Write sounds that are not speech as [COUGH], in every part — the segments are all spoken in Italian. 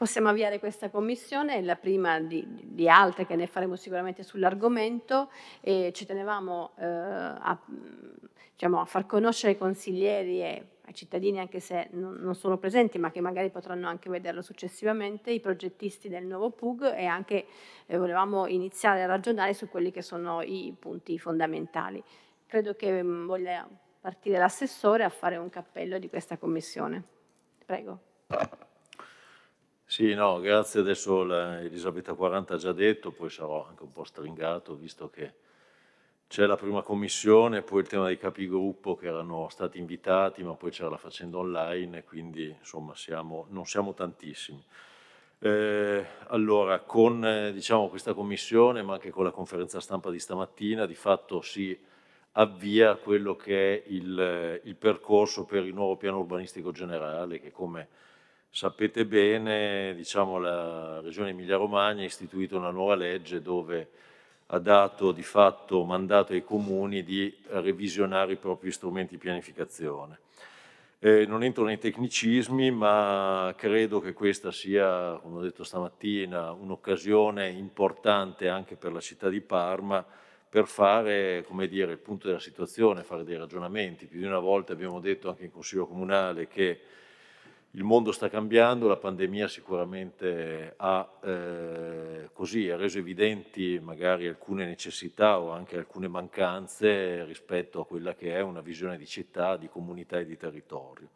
possiamo avviare questa commissione, è la prima di, di altre che ne faremo sicuramente sull'argomento e ci tenevamo eh, a, diciamo, a, far conoscere i consiglieri e ai cittadini, anche se non, non sono presenti, ma che magari potranno anche vederlo successivamente, i progettisti del nuovo PUG e anche eh, volevamo iniziare a ragionare su quelli che sono i punti fondamentali. Credo che mm, voglia partire l'assessore a fare un cappello di questa commissione. Prego. Sì, no, grazie. Adesso la Elisabetta 40 ha già detto, poi sarò anche un po' stringato, visto che c'è la prima commissione, poi il tema dei capigruppo che erano stati invitati, ma poi c'era la faccenda online, quindi insomma siamo, non siamo tantissimi. Eh, allora, con diciamo, questa commissione, ma anche con la conferenza stampa di stamattina, di fatto si avvia quello che è il, il percorso per il nuovo piano urbanistico generale, che come Sapete bene, diciamo, la Regione Emilia-Romagna ha istituito una nuova legge dove ha dato di fatto mandato ai comuni di revisionare i propri strumenti di pianificazione. Eh, non entro nei tecnicismi, ma credo che questa sia, come ho detto stamattina, un'occasione importante anche per la città di Parma per fare come dire, il punto della situazione, fare dei ragionamenti. Più di una volta abbiamo detto anche in Consiglio Comunale che il mondo sta cambiando, la pandemia sicuramente ha, eh, così, ha, reso evidenti magari alcune necessità o anche alcune mancanze rispetto a quella che è una visione di città, di comunità e di territorio.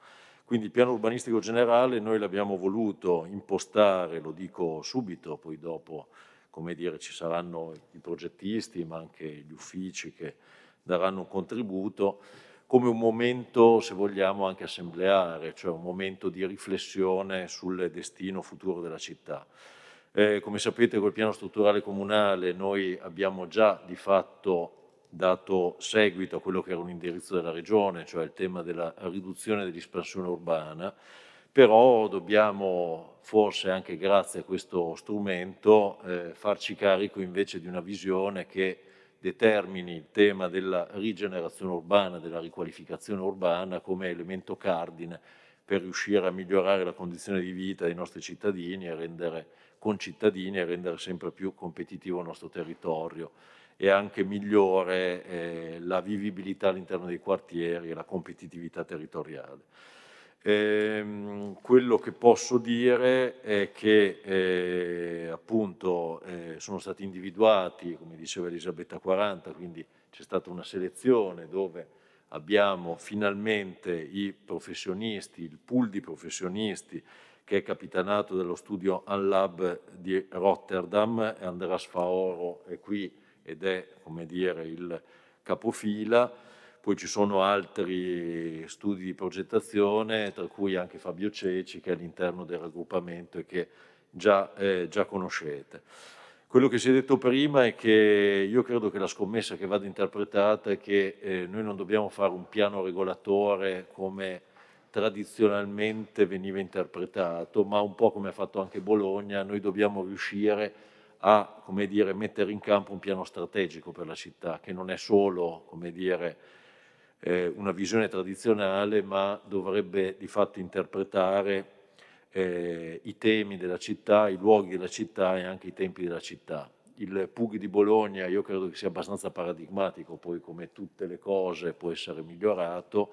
Quindi il piano urbanistico generale noi l'abbiamo voluto impostare, lo dico subito, poi dopo come dire, ci saranno i progettisti ma anche gli uffici che daranno un contributo, come un momento, se vogliamo, anche assembleare, cioè un momento di riflessione sul destino futuro della città. Eh, come sapete col piano strutturale comunale noi abbiamo già di fatto dato seguito a quello che era un indirizzo della regione, cioè il tema della riduzione dell'espansione urbana, però dobbiamo forse anche grazie a questo strumento eh, farci carico invece di una visione che determini il tema della rigenerazione urbana, della riqualificazione urbana come elemento cardine per riuscire a migliorare la condizione di vita dei nostri cittadini e rendere concittadini e rendere sempre più competitivo il nostro territorio e anche migliore eh, la vivibilità all'interno dei quartieri e la competitività territoriale. Eh, quello che posso dire è che eh, appunto eh, sono stati individuati, come diceva Elisabetta 40, quindi c'è stata una selezione dove abbiamo finalmente i professionisti, il pool di professionisti che è capitanato dallo studio Unlab di Rotterdam, Andras Faoro è qui ed è, come dire, il capofila poi ci sono altri studi di progettazione, tra cui anche Fabio Ceci, che è all'interno del raggruppamento e che già, eh, già conoscete. Quello che si è detto prima è che io credo che la scommessa che vada interpretata è che eh, noi non dobbiamo fare un piano regolatore come tradizionalmente veniva interpretato, ma un po' come ha fatto anche Bologna, noi dobbiamo riuscire a dire, mettere in campo un piano strategico per la città, che non è solo dire, eh, una visione tradizionale, ma dovrebbe di fatto interpretare eh, i temi della città, i luoghi della città e anche i tempi della città. Il Pug di Bologna io credo che sia abbastanza paradigmatico, poi come tutte le cose può essere migliorato,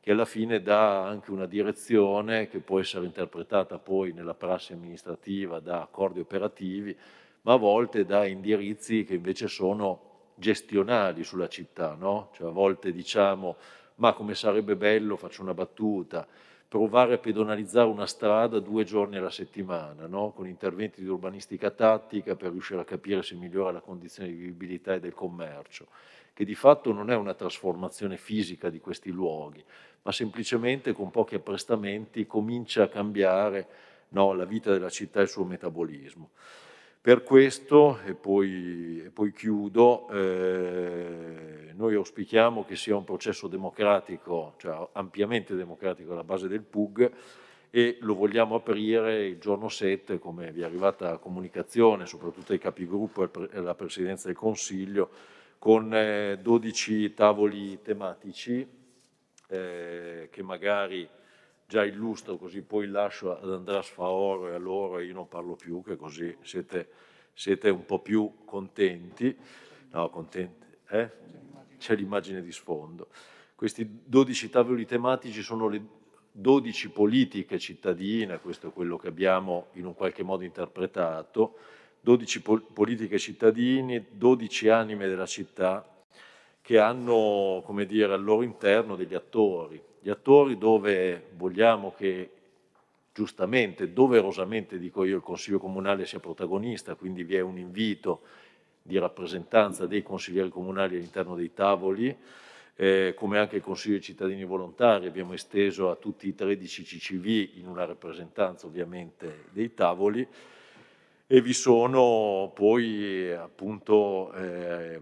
che alla fine dà anche una direzione che può essere interpretata poi nella prassi amministrativa da accordi operativi, ma a volte da indirizzi che invece sono gestionali sulla città, no? cioè, a volte diciamo ma come sarebbe bello, faccio una battuta, provare a pedonalizzare una strada due giorni alla settimana, no? con interventi di urbanistica tattica per riuscire a capire se migliora la condizione di vivibilità e del commercio, che di fatto non è una trasformazione fisica di questi luoghi, ma semplicemente con pochi apprestamenti comincia a cambiare no, la vita della città e il suo metabolismo. Per questo, e poi, e poi chiudo, eh, noi auspichiamo che sia un processo democratico, cioè ampiamente democratico alla base del PUG, e lo vogliamo aprire il giorno 7, come vi è arrivata la comunicazione, soprattutto ai capigruppo e alla Presidenza del Consiglio, con eh, 12 tavoli tematici eh, che magari già illustro, così poi lascio ad Andrea Sfaoro e a loro e io non parlo più, che così siete, siete un po' più contenti. No, contenti, eh? C'è l'immagine di sfondo. Questi 12 tavoli tematici sono le 12 politiche cittadine, questo è quello che abbiamo in un qualche modo interpretato, 12 pol politiche cittadine 12 anime della città che hanno, come dire, al loro interno degli attori, gli attori dove vogliamo che giustamente, doverosamente, dico io, il Consiglio Comunale sia protagonista, quindi vi è un invito di rappresentanza dei consiglieri comunali all'interno dei tavoli, eh, come anche il Consiglio dei cittadini volontari, abbiamo esteso a tutti i 13 CCV in una rappresentanza ovviamente dei tavoli e vi sono poi appunto eh,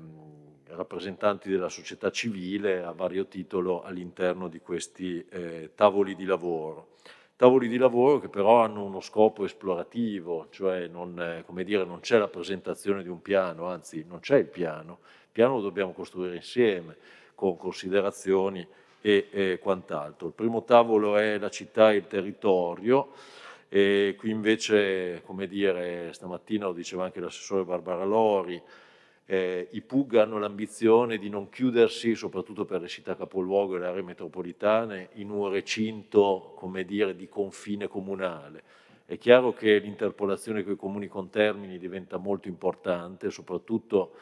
rappresentanti della società civile a vario titolo all'interno di questi eh, tavoli di lavoro. Tavoli di lavoro che però hanno uno scopo esplorativo, cioè non, eh, dire, non c'è la presentazione di un piano, anzi non c'è il piano, il piano lo dobbiamo costruire insieme con considerazioni e, e quant'altro. Il primo tavolo è la città e il territorio, e qui invece, come dire, stamattina lo diceva anche l'assessore Barbara Lori, eh, i PUG hanno l'ambizione di non chiudersi, soprattutto per le città capoluogo e le aree metropolitane, in un recinto, come dire, di confine comunale. È chiaro che l'interpolazione con i comuni contermini diventa molto importante, soprattutto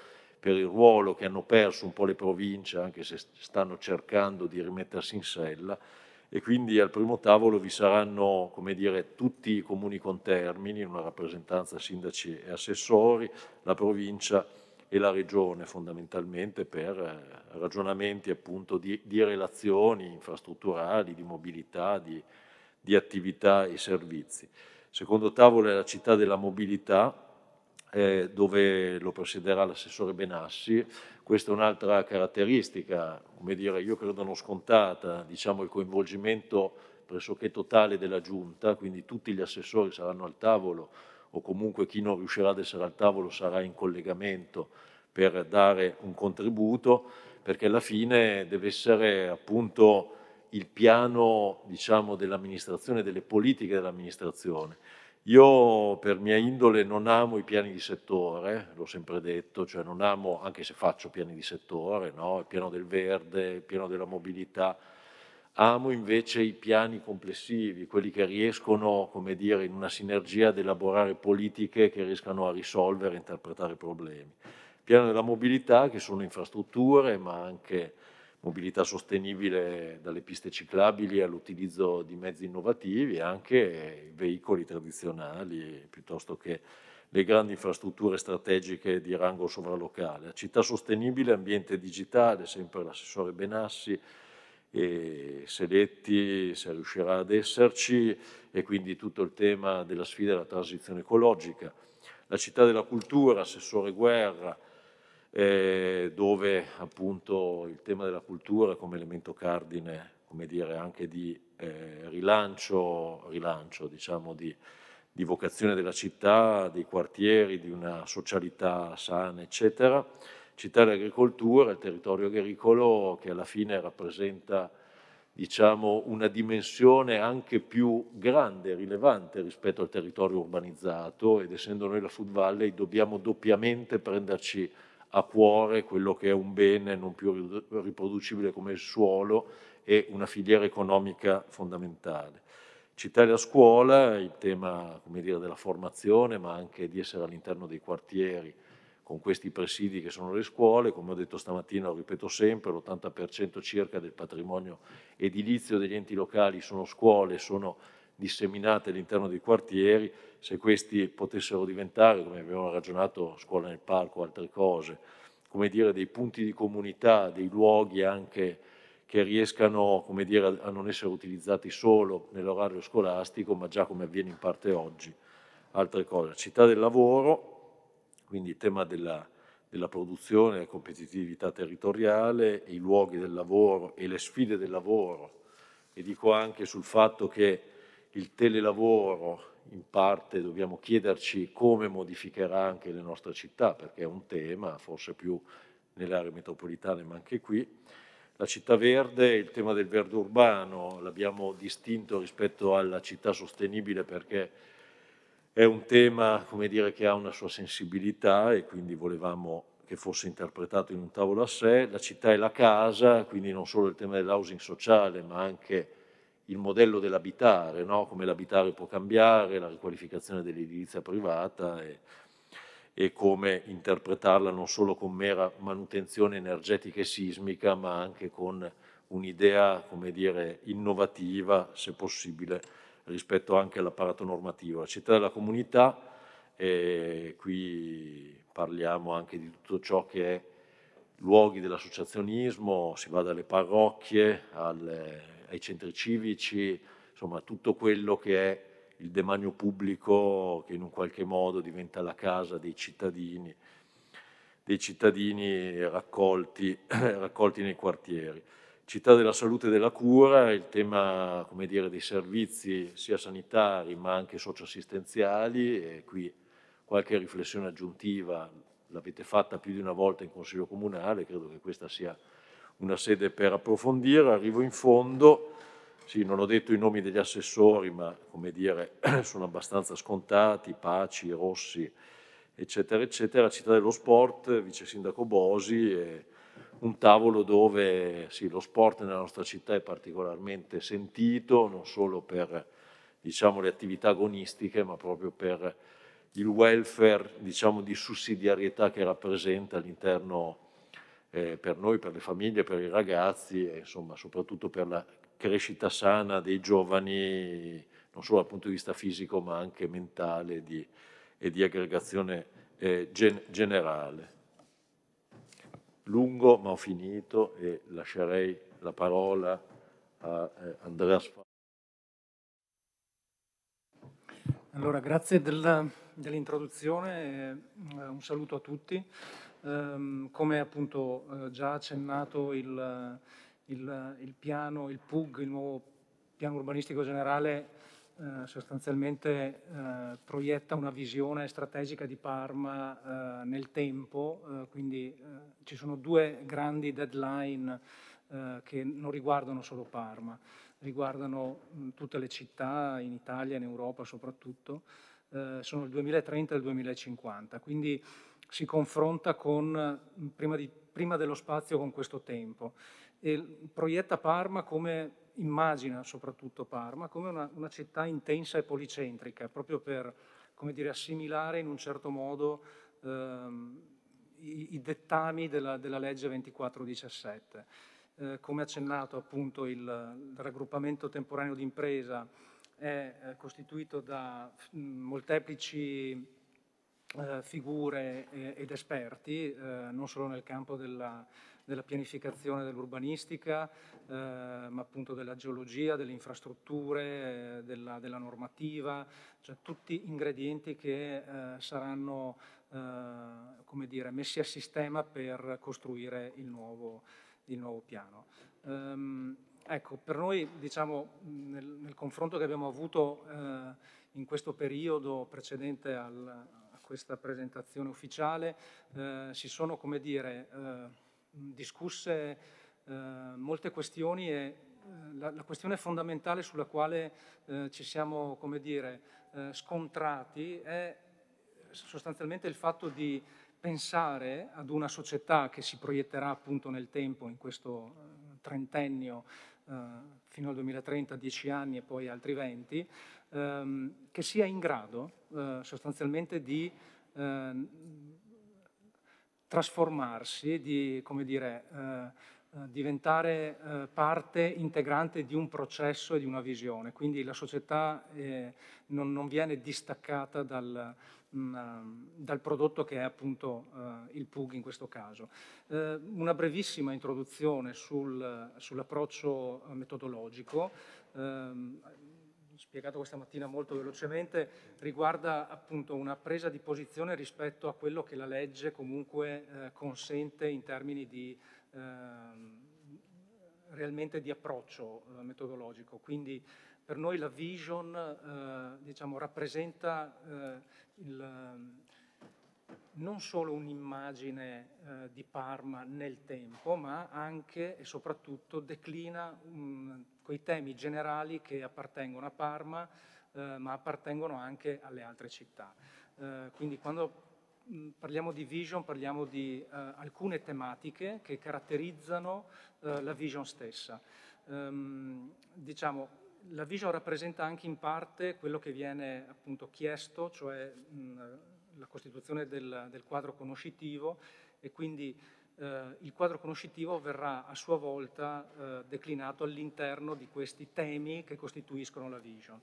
per il ruolo che hanno perso un po' le province, anche se stanno cercando di rimettersi in sella, e quindi al primo tavolo vi saranno dire, tutti i comuni contermini, una rappresentanza sindaci e assessori, la provincia e la regione fondamentalmente per eh, ragionamenti appunto di, di relazioni infrastrutturali, di mobilità, di, di attività e servizi. secondo tavolo è la città della mobilità, eh, dove lo presiderà l'assessore Benassi. Questa è un'altra caratteristica, come dire, io credo non scontata, diciamo il coinvolgimento pressoché totale della Giunta, quindi tutti gli assessori saranno al tavolo o comunque chi non riuscirà ad essere al tavolo sarà in collegamento per dare un contributo, perché alla fine deve essere appunto il piano diciamo, dell'amministrazione, delle politiche dell'amministrazione. Io per mia indole non amo i piani di settore, l'ho sempre detto, cioè non amo, anche se faccio piani di settore, no? il piano del verde, il piano della mobilità, Amo invece i piani complessivi, quelli che riescono, come dire, in una sinergia ad elaborare politiche che riescano a risolvere e interpretare problemi. Piano della mobilità, che sono infrastrutture, ma anche mobilità sostenibile dalle piste ciclabili all'utilizzo di mezzi innovativi e anche veicoli tradizionali piuttosto che le grandi infrastrutture strategiche di rango sovralocale. Città sostenibile, ambiente digitale, sempre l'assessore Benassi, e Sedetti se riuscirà ad esserci e quindi tutto il tema della sfida della transizione ecologica. La città della cultura, Assessore Guerra, eh, dove appunto il tema della cultura come elemento cardine, come dire, anche di eh, rilancio, rilancio diciamo, di, di vocazione della città, dei quartieri, di una socialità sana, eccetera città dell'agricoltura, il territorio agricolo che alla fine rappresenta diciamo, una dimensione anche più grande, rilevante rispetto al territorio urbanizzato ed essendo noi la Food Valley dobbiamo doppiamente prenderci a cuore quello che è un bene non più riproducibile come il suolo e una filiera economica fondamentale. Città e la scuola, il tema dire, della formazione ma anche di essere all'interno dei quartieri, con questi presidi che sono le scuole, come ho detto stamattina, lo ripeto sempre, l'80% circa del patrimonio edilizio degli enti locali sono scuole, sono disseminate all'interno dei quartieri, se questi potessero diventare, come abbiamo ragionato, scuola nel parco, altre cose, come dire, dei punti di comunità, dei luoghi anche che riescano come dire, a non essere utilizzati solo nell'orario scolastico, ma già come avviene in parte oggi, altre cose. Città del lavoro, quindi il tema della, della produzione, la competitività territoriale, i luoghi del lavoro e le sfide del lavoro. E dico anche sul fatto che il telelavoro in parte dobbiamo chiederci come modificherà anche le nostre città, perché è un tema, forse più nelle aree metropolitane, ma anche qui. La città verde, il tema del verde urbano, l'abbiamo distinto rispetto alla città sostenibile perché è un tema, come dire, che ha una sua sensibilità e quindi volevamo che fosse interpretato in un tavolo a sé, la città è la casa, quindi non solo il tema dell'housing sociale, ma anche il modello dell'abitare, no? come l'abitare può cambiare, la riqualificazione dell'edilizia privata e, e, come interpretarla non solo con mera manutenzione energetica e sismica, ma anche con un'idea, come dire, innovativa, se possibile, rispetto anche all'apparato normativo. La città della comunità, eh, qui parliamo anche di tutto ciò che è luoghi dell'associazionismo, si va dalle parrocchie alle, ai centri civici, insomma tutto quello che è il demanio pubblico che in un qualche modo diventa la casa dei cittadini, dei cittadini raccolti, [CLEARS THROAT] raccolti nei quartieri città della salute e della cura, il tema dire, dei servizi sia sanitari ma anche socioassistenziali e qui qualche riflessione aggiuntiva l'avete fatta più di una volta in Consiglio Comunale, credo che questa sia una sede per approfondire, arrivo in fondo, sì, non ho detto i nomi degli assessori, ma come dire, [CLEARS THROAT] sono abbastanza scontati, Paci, Rossi, eccetera, eccetera, Città dello Sport, Vice Sindaco Bosi, e un tavolo dove sì, lo sport nella nostra città è particolarmente sentito, non solo per diciamo, le attività agonistiche, ma proprio per il welfare diciamo, di sussidiarietà che rappresenta all'interno eh, per noi, per le famiglie, per i ragazzi e insomma, soprattutto per la crescita sana dei giovani, non solo dal punto di vista fisico ma anche mentale di, e di aggregazione eh, gen generale lungo, ma ho finito e lascerei la parola a eh, Andrea Sfano. Allora, grazie del, dell'introduzione, eh, un saluto a tutti. Um, come appunto eh, già accennato il, il, il piano, il PUG, il nuovo piano urbanistico generale, eh, sostanzialmente eh, proietta una visione strategica di Parma eh, nel tempo, eh, quindi eh, ci sono due grandi deadline che non riguardano solo Parma, riguardano mh, tutte le città in Italia, in Europa soprattutto, sono il 2030 e il 2050, quindi si confronta con, prima, di, prima dello spazio con questo tempo e proietta Parma come immagina soprattutto Parma come una, una città intensa e policentrica, proprio per dire, assimilare in un certo modo ehm, i, i, dettami della, della legge 2417. Eh, come accennato appunto il, il raggruppamento temporaneo d'impresa è eh, costituito da mh, mm, molteplici eh, figure eh, ed esperti, eh, non solo nel campo della della pianificazione dell'urbanistica, eh, ma appunto della geologia, delle infrastrutture, eh, della, della, normativa, cioè tutti ingredienti che eh, saranno eh, come dire, messi a sistema per costruire il nuovo, il nuovo piano. Um, Ecco, per noi, diciamo, nel, nel, confronto che abbiamo avuto eh, in questo periodo precedente al, a questa presentazione ufficiale, eh, si sono, come dire, eh, discusse eh, molte questioni e eh, la, la, questione fondamentale sulla quale eh, ci siamo, come dire, eh, scontrati è sostanzialmente il fatto di pensare ad una società che si proietterà appunto nel tempo, in questo eh, trentennio, eh, fino al 2030, dieci anni e poi altri venti, ehm, che sia in grado eh, sostanzialmente di ehm, trasformarsi, di come dire, eh, eh, diventare eh, parte integrante di un processo e di una visione. Quindi la società eh, non, non, viene distaccata dal, mh, mm, eh, dal, prodotto che è appunto eh, il PUG in questo caso. una brevissima introduzione sul, sull'approccio metodologico ehm, spiegato questa mattina molto velocemente, riguarda appunto una presa di posizione rispetto a quello che la legge comunque eh, consente in termini di, eh, realmente di approccio eh, metodologico. Quindi per noi la vision eh, diciamo, rappresenta eh, il, non solo un'immagine eh, di Parma nel tempo, ma anche e soprattutto declina un quei temi generali che appartengono a Parma, eh, ma appartengono anche alle altre città. Eh, quindi quando mm, parliamo di vision, parliamo di eh, alcune tematiche che caratterizzano eh, la vision stessa. Ehm, diciamo, la vision rappresenta anche in parte quello che viene appunto chiesto, cioè mh, mm, la costituzione del, del quadro conoscitivo e quindi eh, il quadro conoscitivo verrà a sua volta eh, declinato all'interno di questi temi che costituiscono la vision.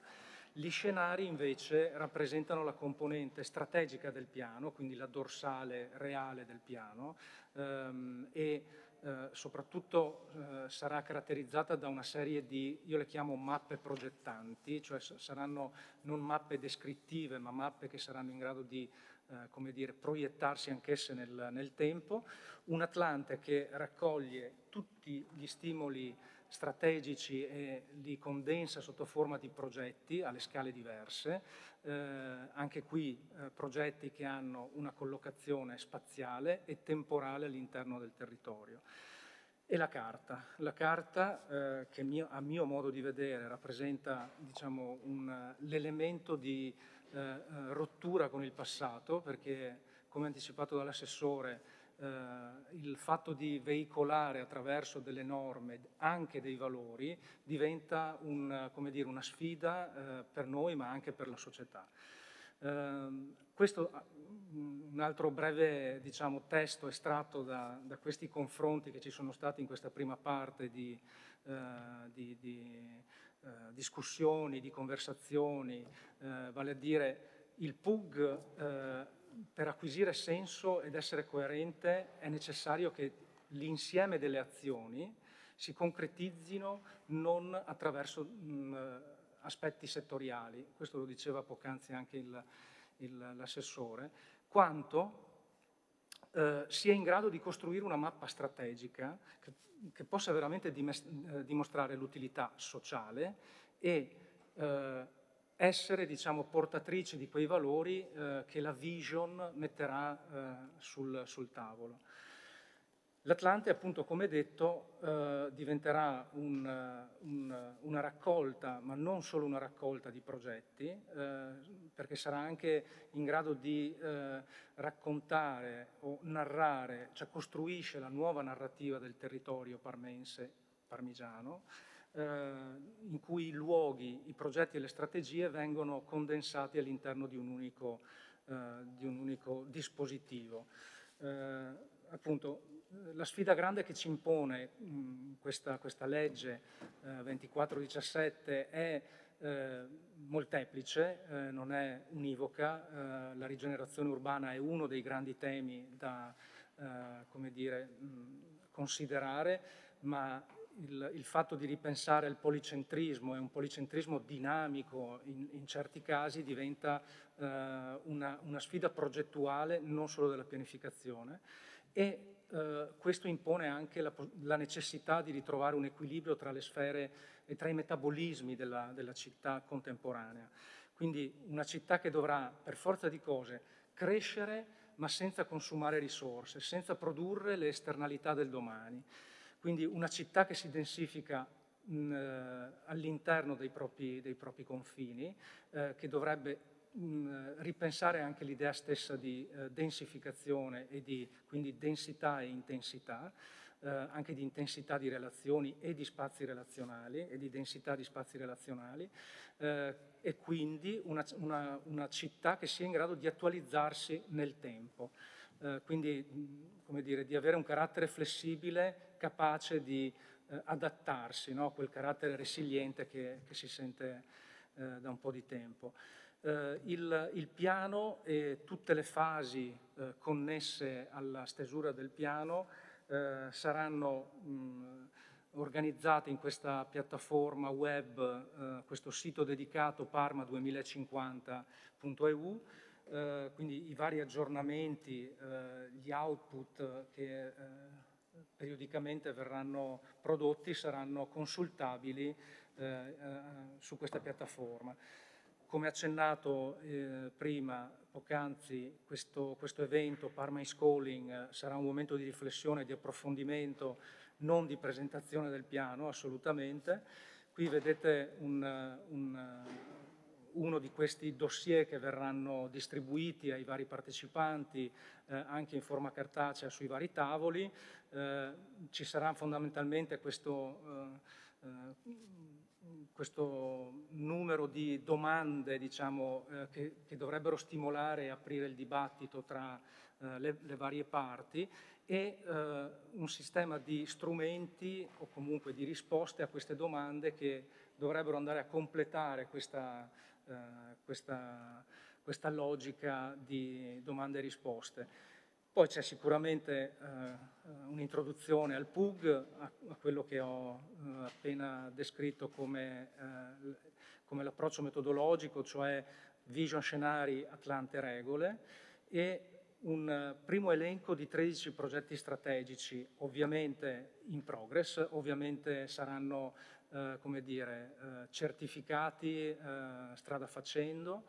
Gli scenari invece rappresentano la componente strategica del piano, quindi la dorsale reale del piano ehm, e eh, soprattutto eh, sarà caratterizzata da una serie di, io le chiamo mappe progettanti, cioè saranno non mappe descrittive ma mappe che saranno in grado di eh, come dire, proiettarsi anch'esse nel, nel tempo, un Atlante che raccoglie tutti gli stimoli strategici e li condensa sotto forma di progetti alle scale diverse, eh, anche qui eh, progetti che hanno una collocazione spaziale e temporale all'interno del territorio. E la carta, la carta eh, che mio, a mio modo di vedere rappresenta diciamo, l'elemento di eh, eh, rottura con il passato, perché come anticipato dall'assessore eh, il fatto di veicolare attraverso delle norme anche dei valori diventa un, dire, una sfida eh, per noi ma anche per la società. Ehm, questo ah, un altro breve diciamo, testo estratto da, da, questi confronti che ci sono stati in questa prima parte di, eh, di, di eh, discussioni, di conversazioni, eh, vale a dire il PUG eh, per acquisire senso ed essere coerente è necessario che l'insieme delle azioni si concretizzino non attraverso mh, mm, aspetti settoriali, questo lo diceva poc'anzi anche l'assessore, quanto eh, sia in grado di costruire una mappa strategica che, che possa veramente eh, dimostrare l'utilità sociale e eh, essere diciamo, portatrice di quei valori eh, che la vision metterà eh, sul, sul tavolo. L'Atlante, appunto, come detto, eh, diventerà un, un, una raccolta, ma non solo una raccolta di progetti, eh, perché sarà anche in grado di eh, raccontare o narrare, cioè costruisce la nuova narrativa del territorio parmense, parmigiano, eh, in cui i luoghi, i progetti e le strategie vengono condensati all'interno di, un eh, di un unico dispositivo. Eh, appunto eh, la sfida grande che ci impone mh, mm, questa, questa, legge eh, 2417 è eh, molteplice, eh, non è univoca, eh, la rigenerazione urbana è uno dei grandi temi da eh, dire, mh, mm, considerare, ma il, il, fatto di ripensare al policentrismo e un policentrismo dinamico in, in certi casi diventa una, una sfida progettuale non solo della pianificazione e eh, questo impone anche la, la, necessità di ritrovare un equilibrio tra le sfere e eh, tra i metabolismi della, della città contemporanea. Quindi una città che dovrà per forza di cose crescere ma senza consumare risorse, senza produrre le esternalità del domani. Quindi una città che si densifica eh, all'interno dei, dei propri, confini, eh, che dovrebbe mh, eh, ripensare anche l'idea stessa di eh, densificazione e di quindi densità e intensità, eh, anche di intensità di relazioni e di spazi relazionali e di densità di spazi relazionali eh, e quindi una, una, una, città che sia in grado di attualizzarsi nel tempo. Eh, quindi, come dire, di avere un carattere flessibile, capace di eh, adattarsi, no? quel carattere resiliente che, che si sente da un po' di tempo eh, il, il, piano e tutte le fasi eh, connesse alla stesura del piano eh, saranno mh, organizzate in questa piattaforma web, eh, questo sito dedicato parma2050.eu, eh, quindi i vari aggiornamenti, eh, gli output che periodicamente verranno prodotti saranno consultabili su questa piattaforma. Come accennato eh, prima, poc'anzi, questo, questo, evento Parma in Schooling sarà un momento di riflessione, di approfondimento, non di presentazione del piano, assolutamente. Qui vedete un, un, uno di questi dossier che verranno distribuiti ai vari partecipanti eh, anche in forma cartacea sui vari tavoli. Eh, ci sarà fondamentalmente questo eh, eh, questo numero di domande diciamo, eh, che, che, dovrebbero stimolare e aprire il dibattito tra eh, le, le, varie parti e eh, un sistema di strumenti o comunque di risposte a queste domande che dovrebbero andare a completare questa, eh, questa, questa logica di domande e risposte. Poi c'è sicuramente eh, un'introduzione al PUG, a, a, quello che ho eh, appena descritto come, eh, come l'approccio metodologico, cioè vision scenari Atlante regole e un primo elenco di 13 progetti strategici, ovviamente in progress, ovviamente saranno eh, dire, eh, certificati eh, strada facendo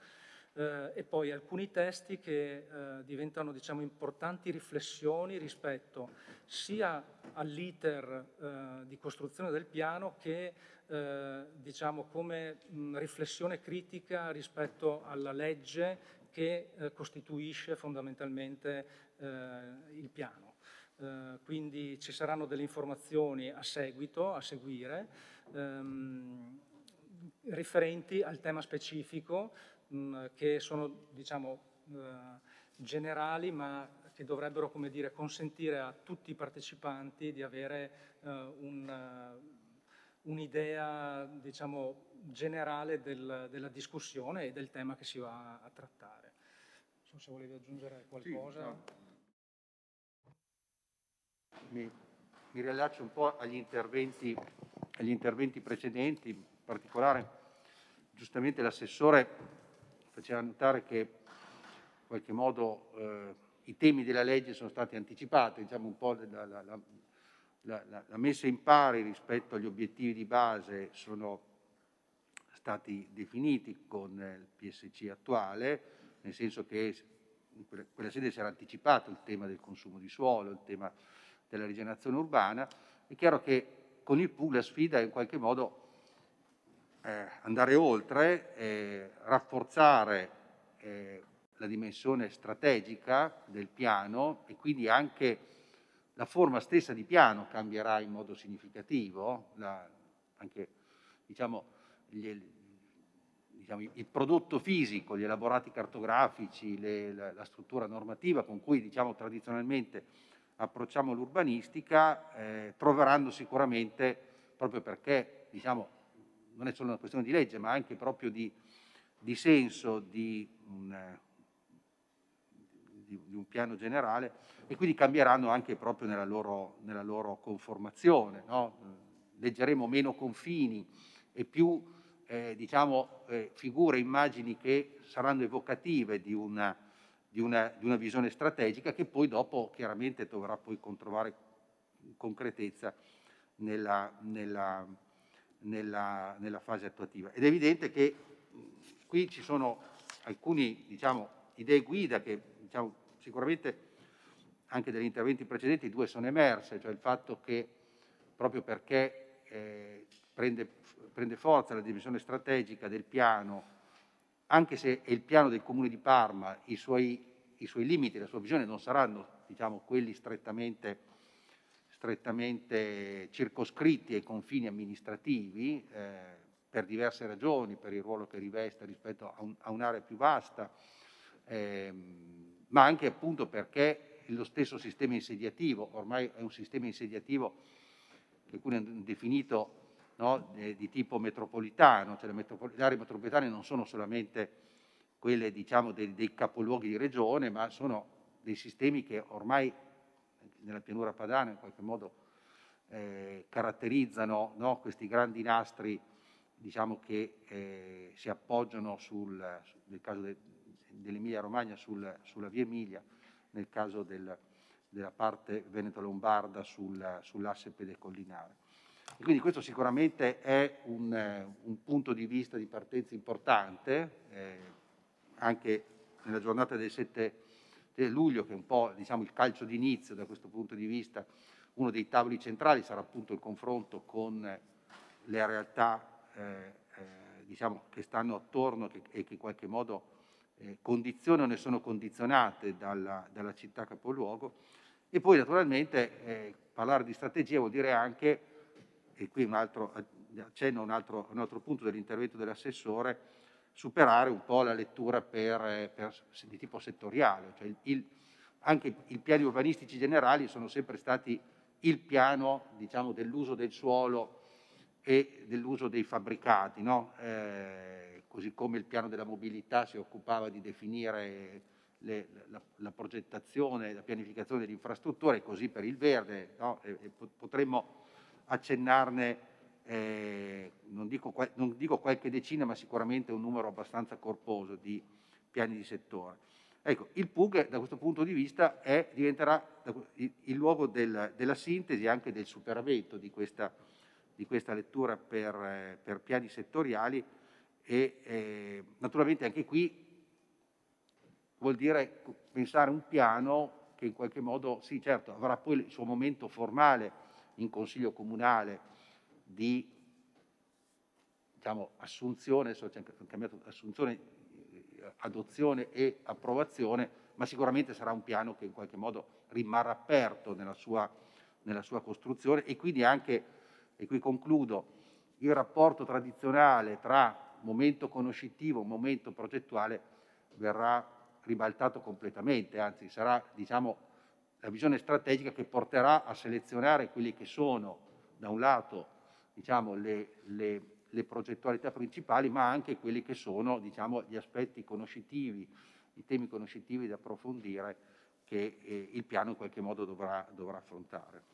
eh, e poi alcuni testi che eh, diventano diciamo, importanti riflessioni rispetto sia all'iter eh, di costruzione del piano che eh, diciamo, come mh, riflessione critica rispetto alla legge che eh, costituisce fondamentalmente eh, il piano. Uh, quindi ci saranno delle informazioni a seguito, a seguire, um, riferenti al tema specifico Mm, che sono diciamo, eh, generali ma che dovrebbero dire, consentire a tutti i partecipanti di avere eh, un, eh, un'idea diciamo, generale del, della discussione e del tema che si va a trattare. Non so se volevi aggiungere qualcosa. Sì, no. Mi, mi, riallaccio un po' agli interventi, agli interventi, precedenti, in particolare giustamente l'assessore faceva notare che in qualche modo eh, i temi della legge sono stati anticipati, diciamo un po' la, la, la, la, messa in pari rispetto agli obiettivi di base sono stati definiti con il PSC attuale, nel senso che in quella sede si era anticipato il tema del consumo di suolo, il tema della rigenerazione urbana. È chiaro che con il PU la sfida è in qualche modo eh, andare oltre e rafforzare eh, la dimensione strategica del piano e quindi anche la forma stessa di piano cambierà in modo significativo, la, anche diciamo, gli, diciamo, il prodotto fisico, gli elaborati cartografici, le, la, la, struttura normativa con cui diciamo, tradizionalmente approcciamo l'urbanistica, eh, troveranno sicuramente, proprio perché diciamo, non è solo una questione di legge, ma anche proprio di, di senso, di un, eh, di, di un, piano generale, e quindi cambieranno anche proprio nella loro, nella loro conformazione. No? Leggeremo meno confini e più eh, diciamo, eh, figure, immagini che saranno evocative di una, di una, di una visione strategica che poi dopo chiaramente dovrà poi controvare concretezza nella, nella nella, nella fase attuativa. Ed è evidente che qui ci sono alcune diciamo, idee guida che diciamo, sicuramente anche dagli interventi precedenti due sono emerse, cioè il fatto che proprio perché eh, prende, prende forza la dimensione strategica del piano, anche se è il piano del Comune di Parma, i suoi i suoi limiti, la sua visione non saranno diciamo, quelli strettamente strettamente circoscritti ai confini amministrativi eh, per diverse ragioni, per il ruolo che riveste rispetto a, un'area più vasta, ehm, ma anche appunto perché lo stesso sistema insediativo, ormai è un sistema insediativo che alcuni hanno definito no, eh, di tipo metropolitano, cioè le, metropol le, aree metropolitane non sono solamente quelle diciamo, dei, dei capoluoghi di regione, ma sono dei sistemi che ormai nella pianura padana in qualche modo eh, caratterizzano no, questi grandi nastri diciamo, che eh, si appoggiano sul, nel caso de, dell'Emilia Romagna sul, sulla via Emilia, nel caso del, della parte veneto-lombarda sul, sull'asse pedecollinare. E quindi questo sicuramente è un, un, punto di vista di partenza importante, eh, anche nella giornata del 7 luglio, che è un po' diciamo, il calcio d'inizio da questo punto di vista, uno dei tavoli centrali sarà appunto il confronto con le realtà eh, eh, diciamo, che stanno attorno che, e che in qualche modo eh, condizionano e sono condizionate dalla, dalla, città capoluogo. E poi naturalmente eh, parlare di strategia vuol dire anche, e qui un altro, accenno a un altro, un altro punto dell'intervento dell'assessore, superare un po' la lettura per, eh, per, di tipo settoriale. Cioè il, anche i piani urbanistici generali sono sempre stati il piano diciamo, dell'uso del suolo e dell'uso dei fabbricati, no? eh, così come il piano della mobilità si occupava di definire le, la, la, progettazione, la pianificazione delle infrastrutture, così per il verde, no? e, e potremmo accennarne eh, non, dico, non dico qualche decina, ma sicuramente un numero abbastanza corposo di piani di settore. Ecco, il PUG da questo punto di vista è, diventerà il luogo del, della sintesi e anche del superamento di questa, di questa lettura per, per, piani settoriali e eh, naturalmente anche qui vuol dire pensare un piano che in qualche modo, sì certo, avrà poi il suo momento formale in consiglio comunale di diciamo, assunzione, cambiato, assunzione, eh, adozione e approvazione, ma sicuramente sarà un piano che in qualche modo rimarrà aperto nella sua, nella sua costruzione e quindi anche, e qui concludo, il rapporto tradizionale tra momento conoscitivo, e momento progettuale verrà ribaltato completamente, anzi sarà diciamo, la visione strategica che porterà a selezionare quelli che sono da un lato diciamo, le, le, le, progettualità principali, ma anche quelli che sono diciamo, gli aspetti conoscitivi, i temi conoscitivi da approfondire che eh, il piano in qualche modo dovrà, dovrà affrontare.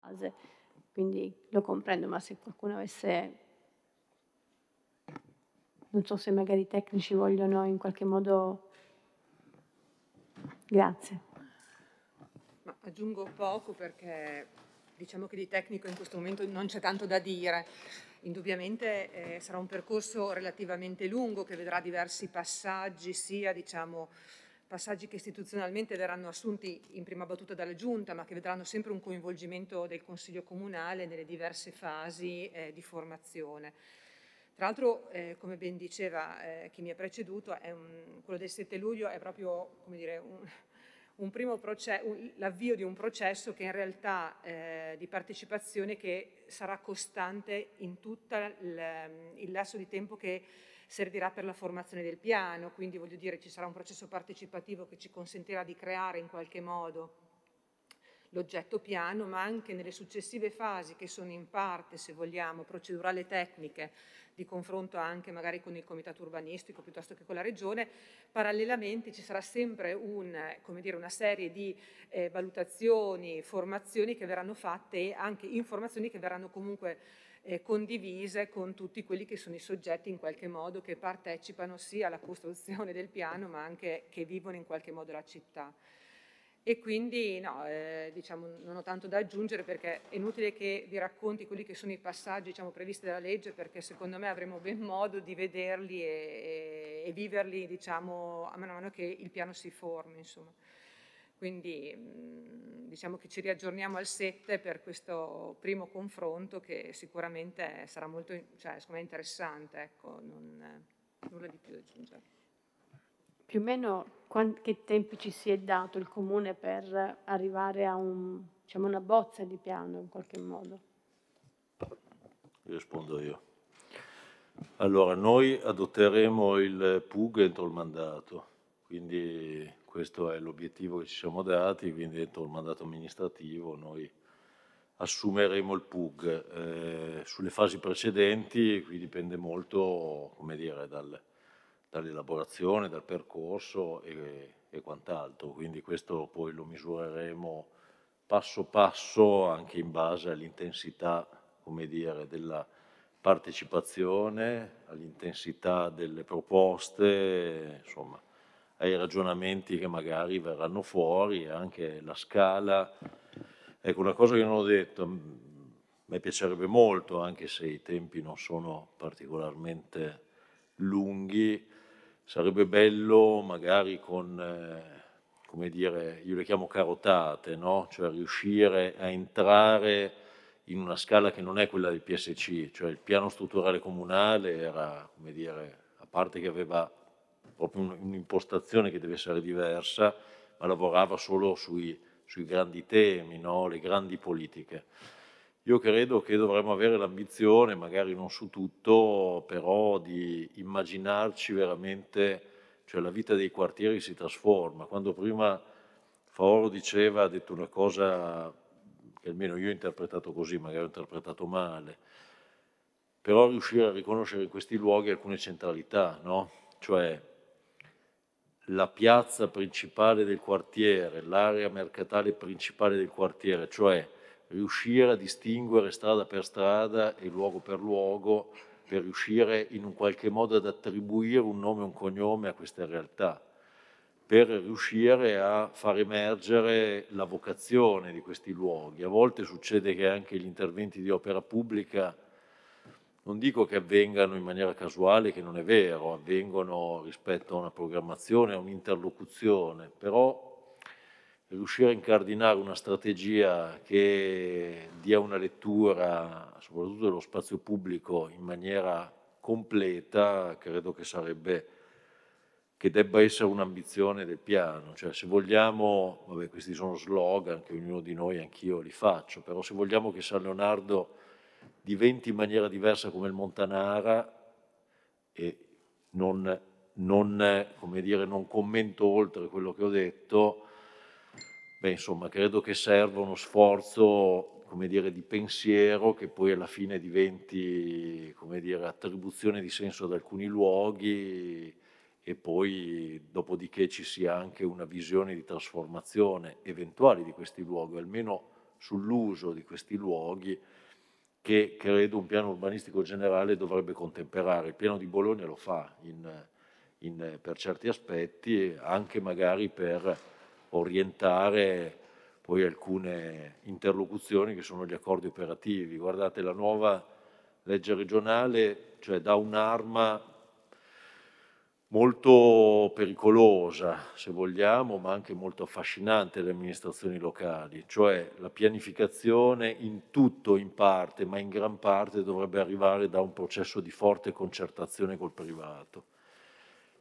fase. Quindi lo comprendo, ma se qualcuno avesse, non so se magari i tecnici vogliono in qualche modo... Grazie. Ma aggiungo poco perché diciamo che di tecnico in questo momento non c'è tanto da dire. Indubbiamente eh, sarà un percorso relativamente lungo che vedrà diversi passaggi sia diciamo, passaggi che istituzionalmente verranno assunti in prima battuta dalla Giunta, ma che vedranno sempre un coinvolgimento del Consiglio Comunale nelle diverse fasi eh, di formazione. Tra l'altro, eh, come ben diceva eh, chi mi ha preceduto, un, quello del 7 luglio è proprio l'avvio di un processo che in realtà eh, di partecipazione che sarà costante in tutto il, il lasso di tempo che servirà per la formazione del piano, quindi voglio dire ci sarà un processo partecipativo che ci consentirà di creare in qualche modo l'oggetto piano, ma anche nelle successive fasi che sono in parte, se vogliamo, procedurale tecniche di confronto anche magari con il comitato urbanistico piuttosto che con la regione, parallelamente ci sarà sempre un, dire, una serie di eh, valutazioni, formazioni che verranno fatte e anche informazioni che verranno comunque eh, condivise con tutti quelli che sono i soggetti in qualche modo che partecipano sia alla costruzione del piano ma anche che vivono in qualche modo la città. E quindi no, eh, diciamo, non ho tanto da aggiungere perché è inutile che vi racconti quelli che sono i passaggi diciamo, previsti dalla legge perché secondo me avremo ben modo di vederli e, e, e viverli diciamo, a mano a mano che il piano si forma. Insomma. Quindi mm, diciamo che ci riaggiorniamo al 7 per questo primo confronto che sicuramente sarà molto cioè, interessante, ecco, non, nulla di più da aggiungere. Più o meno che tempi ci si è dato il comune per arrivare a un, diciamo, una bozza di piano in qualche modo? Rispondo io. Allora, noi adotteremo il PUG entro il mandato, quindi questo è l'obiettivo che ci siamo dati, quindi dentro il mandato amministrativo noi assumeremo il PUG. Eh, sulle fasi precedenti qui dipende molto dal, dall'elaborazione, dal percorso e, e quant'altro, quindi questo poi lo misureremo passo passo anche in base all'intensità della partecipazione, all'intensità delle proposte, insomma ai ragionamenti che magari verranno fuori, anche la scala. Ecco, una cosa che non ho detto, mi piacerebbe molto, anche se i tempi non sono particolarmente lunghi, sarebbe bello magari con, eh, come dire, io le chiamo carotate, no? cioè riuscire a entrare in una scala che non è quella del PSC, cioè il piano strutturale comunale era, come dire, a parte che aveva proprio un'impostazione che deve essere diversa, ma lavorava solo sui, sui grandi temi, no? le grandi politiche. Io credo che dovremmo avere l'ambizione, magari non su tutto, però di immaginarci veramente, cioè la vita dei quartieri si trasforma. Quando prima Faoro diceva, ha detto una cosa che almeno io ho interpretato così, magari ho interpretato male, però riuscire a riconoscere in questi luoghi alcune centralità, no? Cioè la piazza principale del quartiere, l'area mercatale principale del quartiere, cioè riuscire a distinguere strada per strada e luogo per luogo per riuscire in un qualche modo ad attribuire un nome e un cognome a questa realtà, per riuscire a far emergere la vocazione di questi luoghi. A volte succede che anche gli interventi di opera pubblica non dico che avvengano in maniera casuale, che non è vero, avvengono rispetto a una programmazione, a un'interlocuzione, però riuscire a incardinare una strategia che dia una lettura, soprattutto dello spazio pubblico, in maniera completa, credo che sarebbe che debba essere un'ambizione del piano, cioè se vogliamo, vabbè questi sono slogan che ognuno di noi, anch'io li faccio, però se vogliamo che San Leonardo diventi in maniera diversa come il Montanara e non, non, dire, non commento oltre quello che ho detto, beh, insomma, credo che serva uno sforzo come dire, di pensiero che poi alla fine diventi come dire, attribuzione di senso ad alcuni luoghi e poi dopodiché ci sia anche una visione di trasformazione eventuale di questi luoghi, almeno sull'uso di questi luoghi che credo un piano urbanistico generale dovrebbe contemperare. Il piano di Bologna lo fa in, in, per certi aspetti, anche magari per orientare poi alcune interlocuzioni che sono gli accordi operativi. Guardate, la nuova legge regionale cioè, dà un'arma molto pericolosa, se vogliamo, ma anche molto affascinante le amministrazioni locali, cioè la pianificazione in tutto, in parte, ma in gran parte dovrebbe arrivare da un processo di forte concertazione col privato,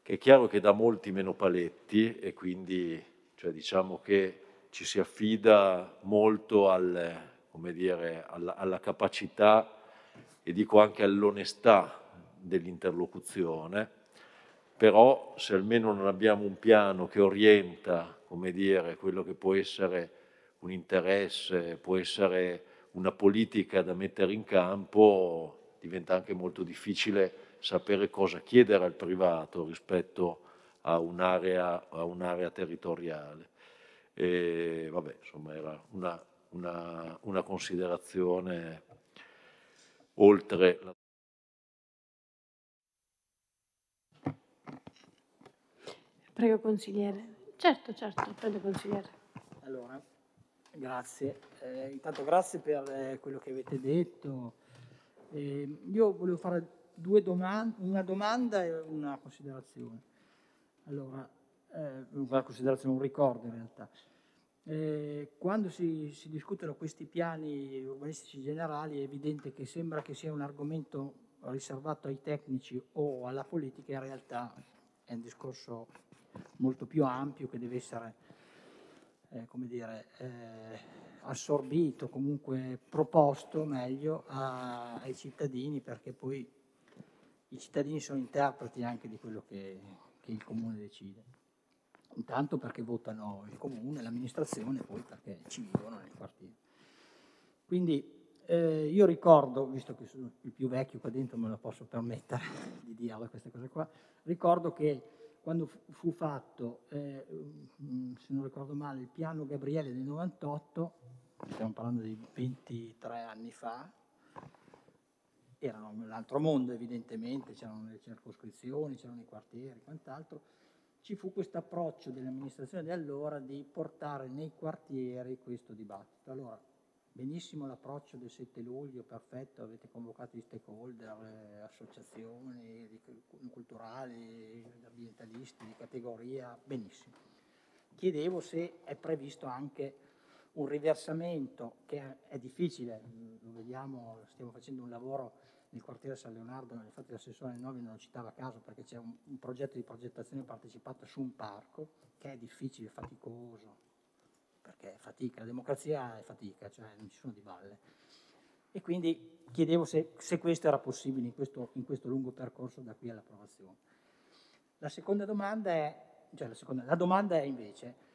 che è chiaro che dà molti meno paletti e quindi cioè, diciamo che ci si affida molto al, dire, alla, alla capacità e dico anche all'onestà dell'interlocuzione però se almeno non abbiamo un piano che orienta, come dire, quello che può essere un interesse, può essere una politica da mettere in campo, diventa anche molto difficile sapere cosa chiedere al privato rispetto a un'area, a un'area territoriale. E, vabbè, insomma, era una, una, una considerazione oltre la... Prego consigliere. Certo, certo, prego consigliere. Allora, grazie. Eh, intanto grazie per eh, quello che avete detto. Eh, io volevo fare due domande, una domanda e una considerazione. Allora, eh, una considerazione, un ricordo in realtà. Eh, quando si, si, discutono questi piani urbanistici generali è evidente che sembra che sia un argomento riservato ai tecnici o alla politica, in realtà è un discorso molto più ampio che deve essere eh, come dire, eh, assorbito, comunque proposto meglio a, ai cittadini perché poi i cittadini sono interpreti anche di quello che, che il comune decide. Intanto perché votano il comune, l'amministrazione, poi perché ci vivono nel quartiere. Quindi eh, io ricordo, visto che sono il più vecchio qua dentro, me lo posso permettere [LAUGHS] di dirle queste cose qua, ricordo che quando fu, fatto, eh, mm, mm, se non ricordo male, il piano Gabriele del 98, stiamo parlando di 23 anni fa, erano un altro mondo evidentemente, c'erano le circoscrizioni, c'erano i quartieri, quant'altro, ci fu questo approccio dell'amministrazione di allora di portare nei quartieri questo dibattito. Allora, benissimo l'approccio del 7 luglio, perfetto, avete convocato gli stakeholder, associazioni culturali, ambientalisti di categoria, benissimo. Chiedevo se è previsto anche un riversamento che è difficile, mm, lo vediamo, stiamo facendo un lavoro nel quartiere San Leonardo, infatti l'assessore Novi non lo citava a caso perché c'è un, un progetto di progettazione partecipata su un parco che è difficile, faticoso, perché è fatica, la democrazia è fatica, cioè non ci sono di balle. E quindi chiedevo se, se questo era possibile in questo, in questo, lungo percorso da qui all'approvazione. La seconda domanda è, cioè la, seconda, la domanda è invece,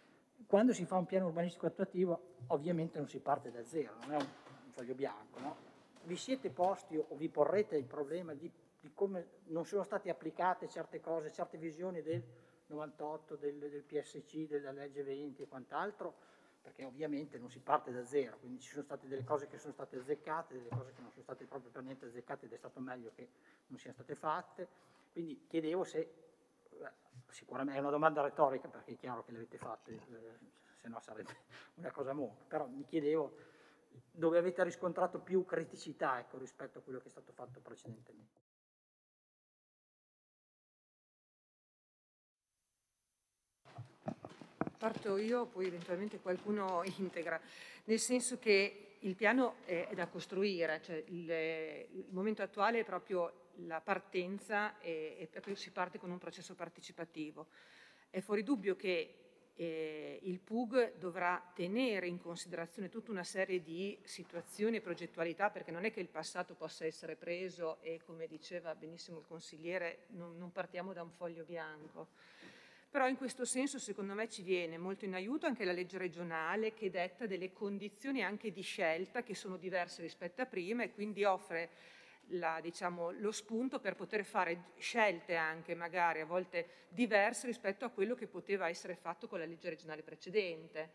quando si fa un piano urbanistico attuativo ovviamente non si parte da zero, non è un, un foglio bianco, no? Vi siete posti o vi porrete il problema di, di, come non sono state applicate certe cose, certe visioni del 98, del, del PSC, della legge 20 e quant'altro, perché ovviamente non si parte da zero, quindi ci sono state delle cose che sono state azzeccate, delle cose che non sono state proprio per niente azzeccate ed è stato meglio che non siano state fatte, quindi chiedevo se, sicuramente è una domanda retorica perché è chiaro che le avete fatte, eh, se no sarebbe [LAUGHS] una cosa molto, però mi chiedevo dove avete riscontrato più criticità ecco, rispetto a quello che è stato fatto precedentemente. parto io, poi eventualmente qualcuno [LAUGHS] integra, nel senso che il piano è, da costruire, cioè il, il momento attuale è proprio la partenza e, e, poi si parte con un processo partecipativo. È fuori dubbio che eh, il PUG dovrà tenere in considerazione tutta una serie di situazioni e progettualità perché non è che il passato possa essere preso e come diceva benissimo il consigliere non, non partiamo da un foglio bianco però in questo senso secondo me ci viene molto in aiuto anche la legge regionale che detta delle condizioni anche di scelta che sono diverse rispetto a prima e quindi offre la, diciamo, lo spunto per poter fare scelte anche magari a volte diverse rispetto a quello che poteva essere fatto con la legge regionale precedente.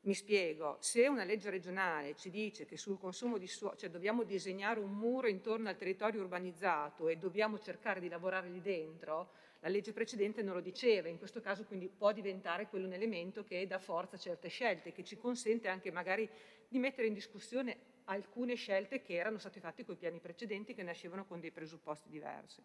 Mi spiego, se una legge regionale ci dice che sul consumo di suolo, cioè dobbiamo disegnare un muro intorno al territorio urbanizzato e dobbiamo cercare di lavorare lì dentro, la legge precedente non lo diceva, in questo caso quindi può diventare quello un elemento che dà forza a certe scelte, che ci consente anche magari di mettere in discussione alcune scelte che erano state fatte con i piani precedenti che nascevano con dei presupposti diversi.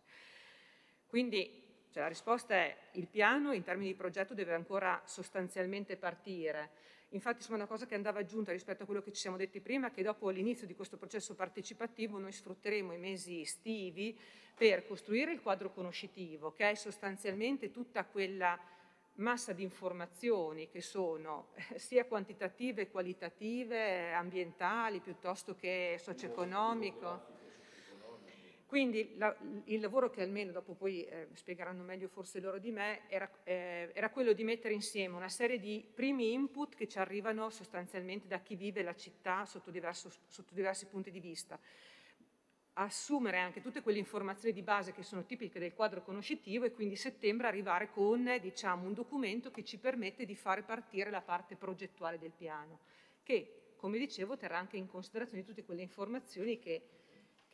Quindi cioè, la risposta è il piano in termini di progetto deve ancora sostanzialmente partire Infatti insomma, una cosa che andava aggiunta rispetto a quello che ci siamo detti prima è che dopo l'inizio di questo processo partecipativo noi sfrutteremo i mesi estivi per costruire il quadro conoscitivo, che è sostanzialmente tutta quella massa di informazioni che sono sia quantitative qualitative, ambientali piuttosto che socio-economico quindi la, il lavoro che almeno dopo poi eh, spiegheranno meglio forse loro di me era, eh, era, quello di mettere insieme una serie di primi input che ci arrivano sostanzialmente da chi vive la città sotto, diverso, sotto diversi punti di vista. Assumere anche tutte quelle informazioni di base che sono tipiche del quadro conoscitivo e quindi a settembre arrivare con diciamo, un documento che ci permette di fare partire la parte progettuale del piano, che come dicevo terrà anche in considerazione tutte quelle informazioni che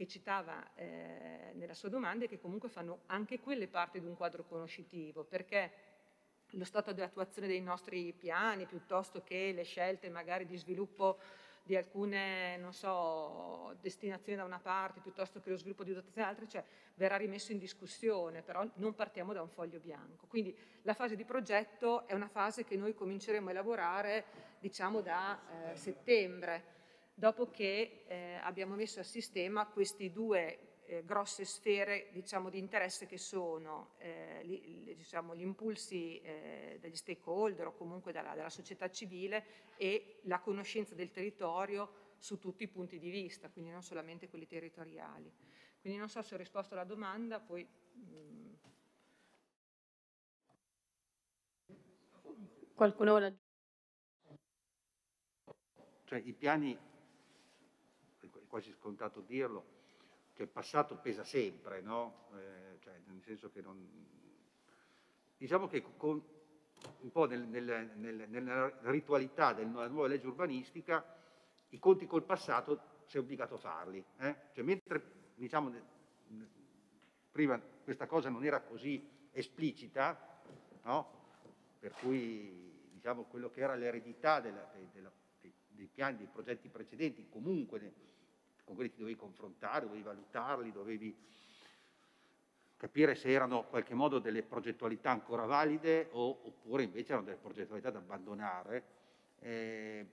che citava eh, nella sua domanda e che comunque fanno anche quelle parte di un quadro conoscitivo, perché lo stato di attuazione dei nostri piani piuttosto che le scelte magari di sviluppo di alcune so, destinazioni da una parte piuttosto che lo sviluppo di dotazioni altre, cioè verrà rimesso in discussione, però non partiamo da un foglio bianco. Quindi la fase di progetto è una fase che noi cominceremo a elaborare diciamo da eh, settembre dopo che eh, abbiamo messo a sistema queste due eh, grosse sfere diciamo, di interesse che sono eh, li, diciamo, gli impulsi eh, degli stakeholder o comunque dalla, dalla società civile e la conoscenza del territorio su tutti i punti di vista, quindi non solamente quelli territoriali. Quindi non so se ho risposto alla domanda, poi... Mm. Qualcuno vuole aggiungere? Cioè i piani quasi scontato dirlo, che il passato pesa sempre, no? Eh, cioè, nel senso che non... Diciamo che con, un po' nel, nel, nel, nella ritualità della nuova legge urbanistica, i conti col passato si è obbligato a farli. Eh? Cioè, mentre diciamo, prima questa cosa non era così esplicita, no? per cui diciamo, quello che era l'eredità dei, dei piani, dei progetti precedenti, comunque con quelli ti dovevi confrontare, dovevi valutarli, dovevi capire se erano in qualche modo delle progettualità ancora valide o, oppure invece erano delle progettualità da abbandonare. Eh,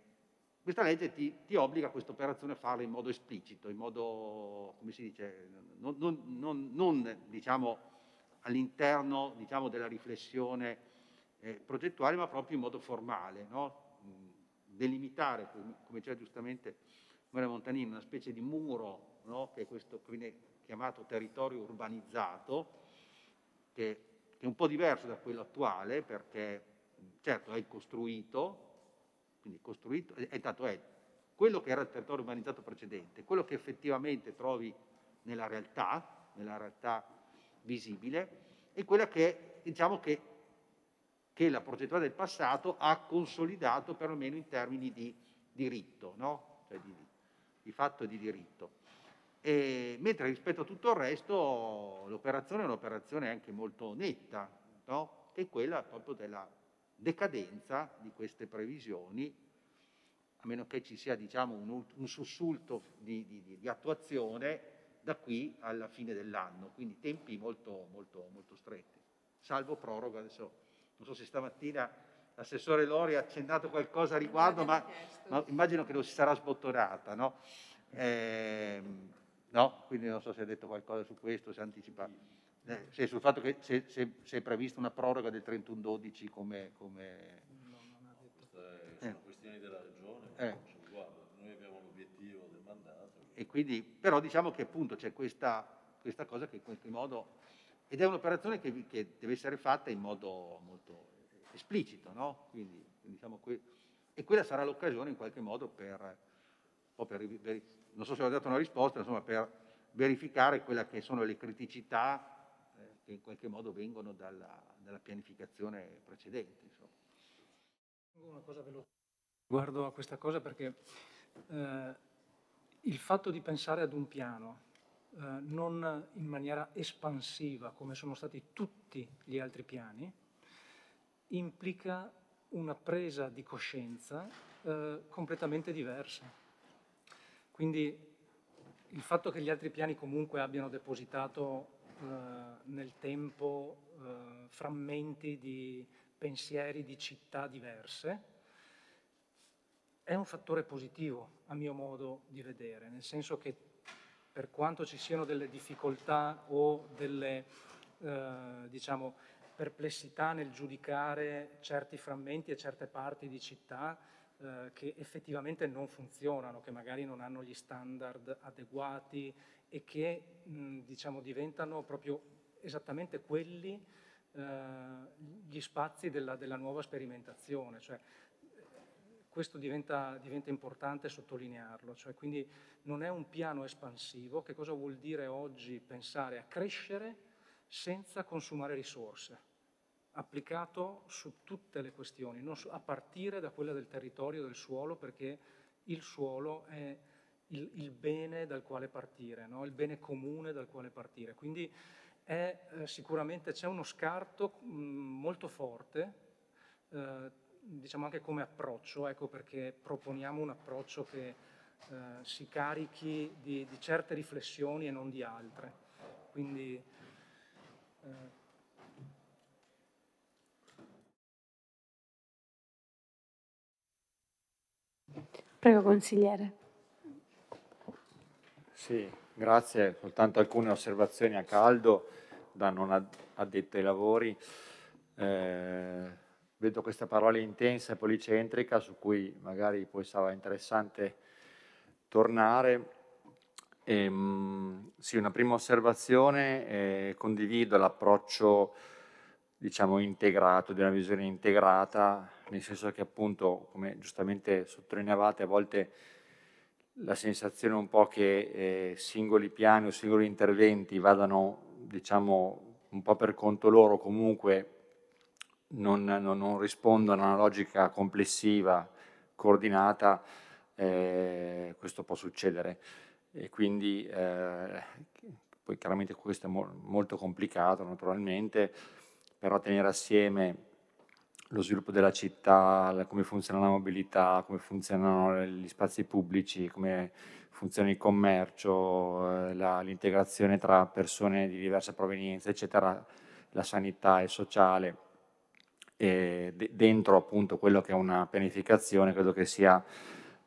questa legge ti, ti obbliga a questa operazione a farla in modo esplicito, in modo, come si dice, non, non, non, non diciamo, all'interno diciamo, della riflessione eh, progettuale, ma proprio in modo formale, no? Mm, delimitare, come diceva giustamente Maria Montanini, una specie di muro, no? che è questo che viene chiamato territorio urbanizzato, che, che è un po' diverso da quello attuale perché certo è costruito, quindi costruito, e, e è quello che era il territorio urbanizzato precedente, quello che effettivamente trovi nella realtà, nella realtà visibile, e quella che diciamo che, che la progettualità del passato ha consolidato perlomeno in termini di diritto, no? cioè di, di fatto e di diritto. E, mentre rispetto a tutto il resto l'operazione è un'operazione anche molto netta, no? che è quella proprio della decadenza di queste previsioni, a meno che ci sia diciamo, un, un, sussulto di, di, di, attuazione da qui alla fine dell'anno, quindi tempi molto, molto, molto stretti, salvo proroga adesso. Non so se stamattina l'assessore Lori ha accennato qualcosa a riguardo, ma, ma, immagino che non si sarà sbottonata, no? Eh, no? Quindi non so se ha detto qualcosa su questo, se ha anticipato. Eh, se sul fatto che se, se, se, è prevista una proroga del 31-12 come... come... No, non ha detto. Eh, sono questioni della regione, eh. noi abbiamo l'obiettivo del mandato. E quindi, però diciamo che appunto c'è questa, questa cosa che in qualche modo... Ed è un'operazione che, che deve essere fatta in modo molto esplicito, no? Quindi, diciamo que e quella sarà l'occasione in qualche modo per, per, per, non so se ho dato una risposta, insomma, per verificare quelle che sono le criticità eh, che in qualche modo vengono dalla, dalla pianificazione precedente. Insomma. Una cosa veloce riguardo a questa cosa perché eh, il fatto di pensare ad un piano eh, non in maniera espansiva come sono stati tutti gli altri piani, implica una presa di coscienza eh, completamente diversa. Quindi il fatto che gli altri piani comunque abbiano depositato eh, nel tempo eh, frammenti di pensieri di città diverse è un fattore positivo a mio modo di vedere, nel senso che per quanto ci siano delle difficoltà o delle eh, diciamo, perplessità nel giudicare certi frammenti e certe parti di città eh, che effettivamente non funzionano, che magari non hanno gli standard adeguati e che mh, mm, diciamo, diventano proprio esattamente quelli, eh, gli spazi della, della, nuova sperimentazione. Cioè, questo diventa, diventa, importante sottolinearlo, cioè quindi non è un piano espansivo, che cosa vuol dire oggi pensare a crescere senza consumare risorse? applicato su tutte le questioni, so, a partire da quella del territorio, del suolo, perché il suolo è il, il bene dal quale partire, no? il bene comune dal quale partire. Quindi è, eh, sicuramente c'è uno scarto mh, mm, molto forte, eh, diciamo anche come approccio, ecco perché proponiamo un approccio che eh, si carichi di, di, certe riflessioni e non di altre. Quindi, eh, Prego, consigliere. Sì, grazie. Soltanto alcune osservazioni a caldo da non addetto ai lavori. Eh, vedo questa parola intensa e policentrica su cui magari poi sarà interessante tornare. E, ehm, sì, una prima osservazione, eh, condivido l'approccio diciamo integrato, di una visione integrata nel senso che appunto, come giustamente sottolineavate, a volte la sensazione un po' che eh, singoli piani o singoli interventi vadano, diciamo, un po' per conto loro, comunque non, non, non rispondono a una logica complessiva, coordinata, eh, questo può succedere. E quindi, eh, poi chiaramente questo è mo molto complicato naturalmente, però tenere assieme lo sviluppo della città, come funziona la mobilità, come funzionano gli spazi pubblici, come funziona il commercio, eh, la, l'integrazione tra persone di diversa provenienza, eccetera, la sanità e sociale. E de- dentro appunto quello che è una pianificazione credo che sia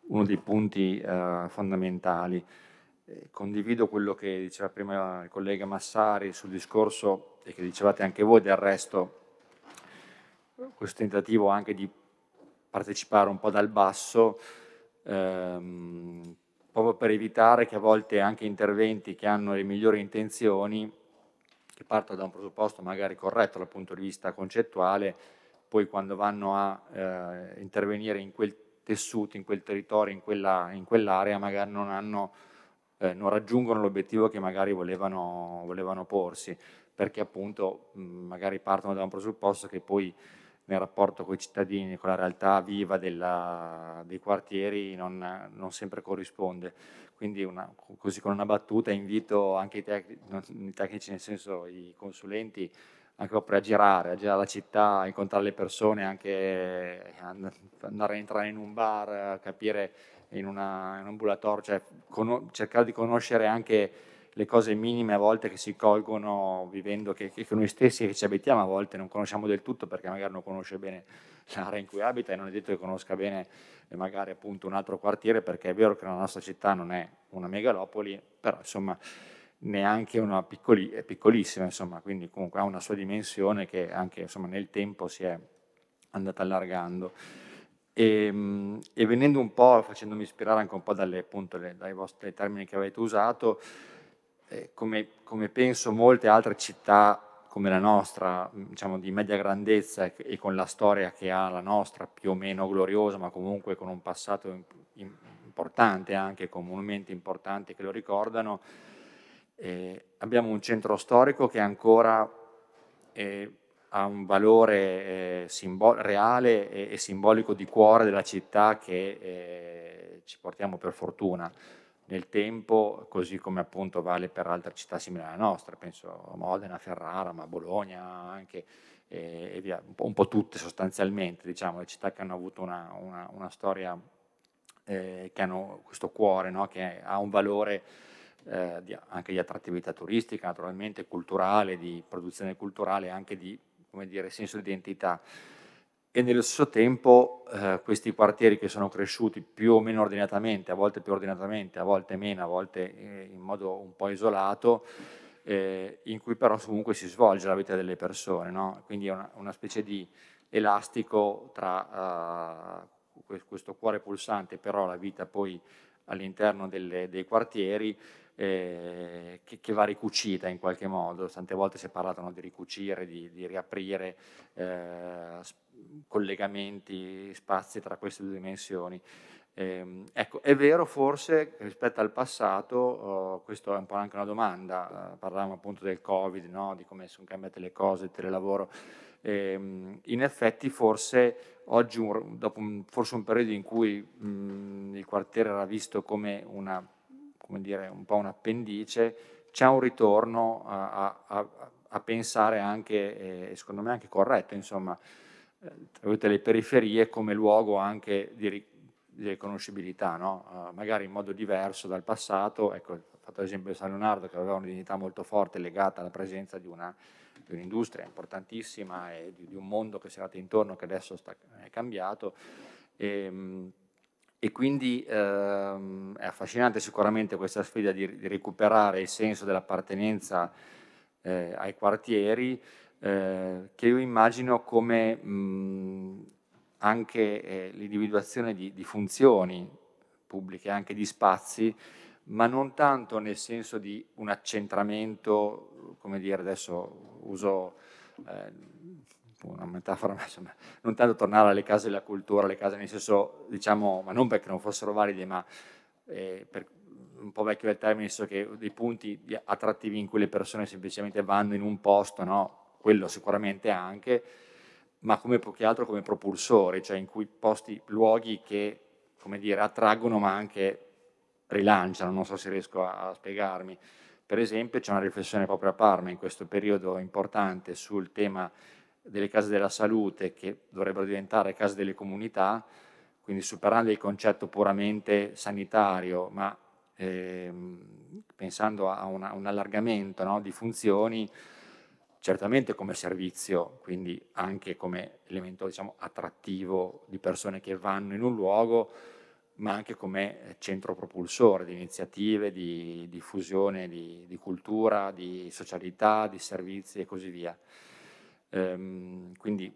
uno dei punti eh, fondamentali. Eh, condivido quello che diceva prima il collega Massari sul discorso e che dicevate anche voi del resto questo tentativo anche di partecipare un po' dal basso, ehm, proprio per evitare che a volte anche interventi che hanno le migliori intenzioni, che partono da un presupposto magari corretto dal punto di vista concettuale, poi quando vanno a eh, intervenire in quel tessuto, in quel territorio, in, quella, in quell'area, magari non, hanno, eh, non raggiungono l'obiettivo che magari volevano, volevano porsi, perché appunto mh, mm, magari partono da un presupposto che poi nel rapporto con i cittadini, con la realtà viva della, dei quartieri non, non, sempre corrisponde. Quindi una, così con una battuta invito anche i, tec i tecnici, nel senso i consulenti, anche proprio a girare, a girare la città, a incontrare le persone, anche andare a entrare in un bar, capire in, una, in un ambulatorio, cioè cercare di conoscere anche le cose minime a volte che si colgono vivendo, che, che noi stessi che ci abitiamo a volte non conosciamo del tutto perché magari non conosce bene l'area in cui abita e non è detto che conosca bene eh, magari appunto un altro quartiere perché è vero che la nostra città non è una megalopoli, però insomma neanche una piccoli, è piccolissima, insomma, quindi comunque ha una sua dimensione che anche insomma, nel tempo si è andata allargando. E, ehm, e venendo un po', facendomi ispirare anche un po' dalle, appunto, le, dai vostri termini che avete usato, eh, come, come, penso molte altre città come la nostra, mm, diciamo di media grandezza e, con la storia che ha la nostra, più o meno gloriosa, ma comunque con un passato importante anche, con monumenti importanti che lo ricordano, eh, abbiamo un centro storico che ancora eh, ha un valore eh, simbol- reale e, e, simbolico di cuore della città che eh, ci portiamo per fortuna nel tempo, così come appunto vale per altre città simili alla nostra, penso a Modena, Ferrara, ma Bologna anche, e, via, un po', un po', tutte sostanzialmente, diciamo, le città che hanno avuto una, una, una storia, eh, che hanno questo cuore, no? che ha un valore eh, di, anche di attrattività turistica, naturalmente culturale, di produzione culturale, anche di, come dire, senso di identità e nello stesso tempo eh, questi quartieri che sono cresciuti più o meno ordinatamente, a volte più ordinatamente, a volte meno, a volte eh, in modo un po' isolato, eh, in cui però comunque si svolge la vita delle persone, no? quindi è una, una, specie di elastico tra eh, questo cuore pulsante, però la vita poi all'interno delle, dei quartieri eh, che, che, va ricucita in qualche modo. Tante volte si è parlato no, di ricucire, di, di riaprire eh, collegamenti, spazi tra queste due dimensioni. Eh, ecco, è vero forse rispetto al passato, oh, questa è un po' anche una domanda, eh, parlavamo appunto del Covid, no? di come sono cambiate le cose, il telelavoro, eh, in effetti forse oggi, un, dopo un, forse un periodo in cui mh, mm, il quartiere era visto come, una, come dire, un po' un appendice, c'è un ritorno a, a, a, a pensare anche, secondo me anche corretto, insomma, eh, le periferie come luogo anche di, di riconoscibilità, no? uh, magari in modo diverso dal passato, ecco, ho fatto l'esempio di San Leonardo che aveva un'identità molto forte legata alla presenza di, un'industria importantissima e di, di, un mondo che si è dato intorno che adesso sta, è cambiato. E, ehm, e quindi ehm, è affascinante sicuramente questa sfida di, di recuperare il senso dell'appartenenza eh, ai quartieri, eh, che io immagino come mh, anche eh, l'individuazione di, di, funzioni pubbliche, anche di spazi, ma non tanto nel senso di un accentramento, come dire adesso uso eh, una metafora, [LAUGHS] ma insomma, non tanto tornare alle case della cultura, alle case nel senso, diciamo, ma non perché non fossero valide, ma eh, per, un po' vecchio del termine, nel senso che dei punti attrattivi in cui le persone semplicemente vanno in un posto, no? quello sicuramente anche, ma come più che altro come propulsore, cioè in cui posti, luoghi che, come dire, attraggono ma anche rilanciano, non so se riesco a, a spiegarmi. Per esempio c'è una riflessione proprio a Parma in questo periodo importante sul tema delle case della salute che dovrebbero diventare case delle comunità, quindi superando il concetto puramente sanitario, ma ehm, pensando a una, un allargamento no, di funzioni, certamente come servizio, quindi anche come elemento diciamo, attrattivo di persone che vanno in un luogo, ma anche come centro propulsore di iniziative, di diffusione di, di, cultura, di socialità, di servizi e così via. Ehm, quindi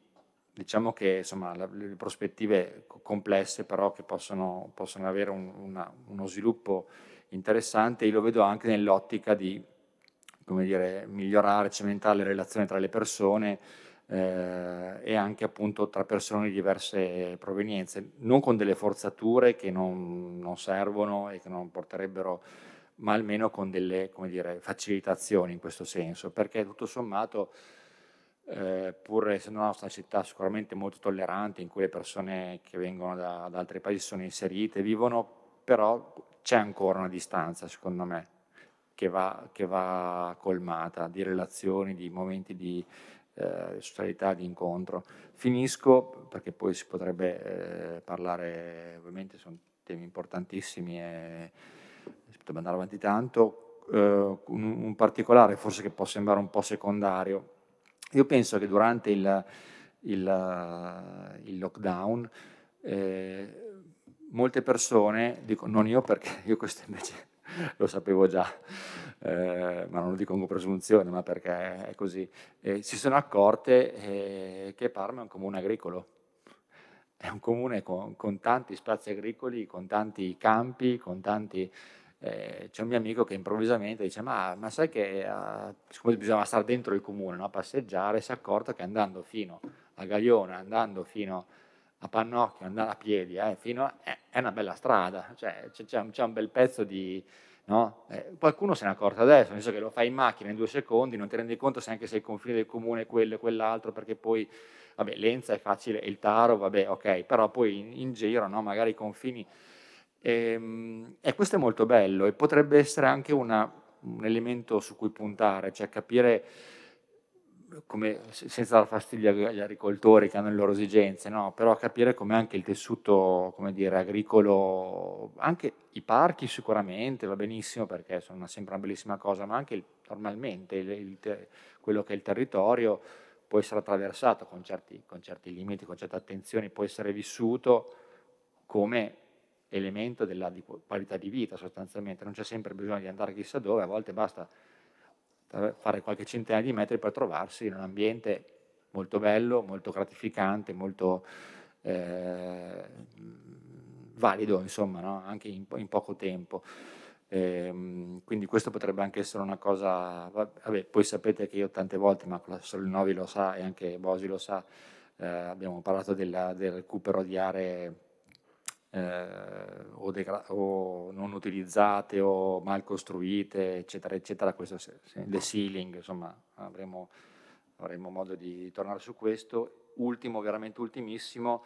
diciamo che insomma, la, le prospettive complesse però che possono, possono avere un, una, uno sviluppo interessante, io lo vedo anche nell'ottica di come dire, migliorare, cementare le relazioni tra le persone eh, e anche appunto tra persone di diverse provenienze, non con delle forzature che non, non servono e che non porterebbero, ma almeno con delle dire, facilitazioni in questo senso, perché tutto sommato... Eh, pur essendo una nostra città sicuramente molto tollerante, in cui le persone che vengono da, da altri paesi sono inserite, vivono, però c'è ancora una distanza, secondo me, che va, che va colmata, di relazioni, di momenti di eh, socialità, di incontro. Finisco, perché poi si potrebbe eh, parlare, ovviamente sono temi importantissimi e si potrebbe andare avanti tanto, eh, un, un particolare forse che può sembrare un po' secondario. Io penso che durante il, il, il lockdown eh, molte persone, dico non io perché [LAUGHS] io questo invece [LAUGHS] lo sapevo già, eh, ma non lo dico con presunzione, ma perché è così. E si sono accorte eh, che Parma è un comune agricolo, è un comune con, con tanti spazi agricoli, con tanti campi, con tanti... Eh, c'è un mio amico che improvvisamente dice ma, ma sai che uh, siccome stare dentro il comune no? a passeggiare si è accorto che andando fino a Gaglione andando fino a a Pannocchio, andare a piedi, eh, fino a, eh, è una bella strada, cioè, c'è, un, un, bel pezzo di... No? Eh, qualcuno se ne è accorto adesso, nel senso che lo fai in macchina in due secondi, non ti rendi conto se anche se il confine del comune è quello e quell'altro, perché poi, vabbè, Lenza è facile, il Taro, vabbè, ok, però poi in, in giro, no? magari i confini... E, ehm, e questo è molto bello e potrebbe essere anche una, un elemento su cui puntare, cioè capire come, senza dar fastidio agli agricoltori che hanno le loro esigenze, no? però capire come anche il tessuto come dire, agricolo, anche i parchi sicuramente va benissimo perché sono sempre una bellissima cosa, ma anche il, normalmente il, il, quello che è il territorio può essere attraversato con certi, con certi limiti, con certe attenzioni, può essere vissuto come elemento della di, qualità di vita sostanzialmente, non c'è sempre bisogno di andare chissà dove, a volte basta eh, fare qualche centinaia di metri per trovarsi in un ambiente molto bello, molto gratificante, molto eh, valido, insomma, no? anche in, in, poco tempo. E, ehm, quindi questo potrebbe anche essere una cosa, vabbè, poi sapete che io tante volte, ma Solinovi lo sa e anche Bosi lo sa, eh, abbiamo parlato della, del recupero di aree eh, o, o, non utilizzate o mal costruite, eccetera, eccetera, questo se, se, le ceiling, insomma, avremo, avremo modo di tornare su questo. Ultimo, veramente ultimissimo,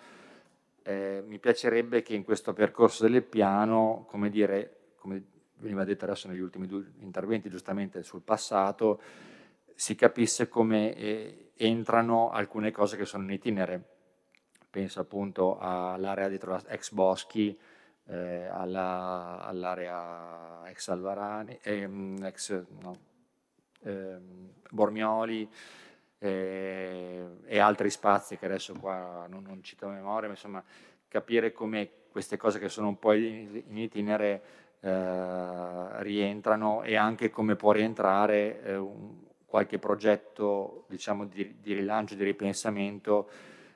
eh, mi piacerebbe che in questo percorso del piano, come dire, come veniva detto adesso negli ultimi due interventi, giustamente sul passato, si capisse come eh, entrano alcune cose che sono in itinere penso appunto all'area dietro la ex Boschi, eh, alla, all'area ex Alvarani, ehm, ex no, ehm, Bormioli eh, e altri spazi che adesso qua non, non cito a memoria, ma insomma capire come queste cose che sono un po' in itinere eh, rientrano e anche come può rientrare eh, un, qualche progetto diciamo, di, di rilancio, di ripensamento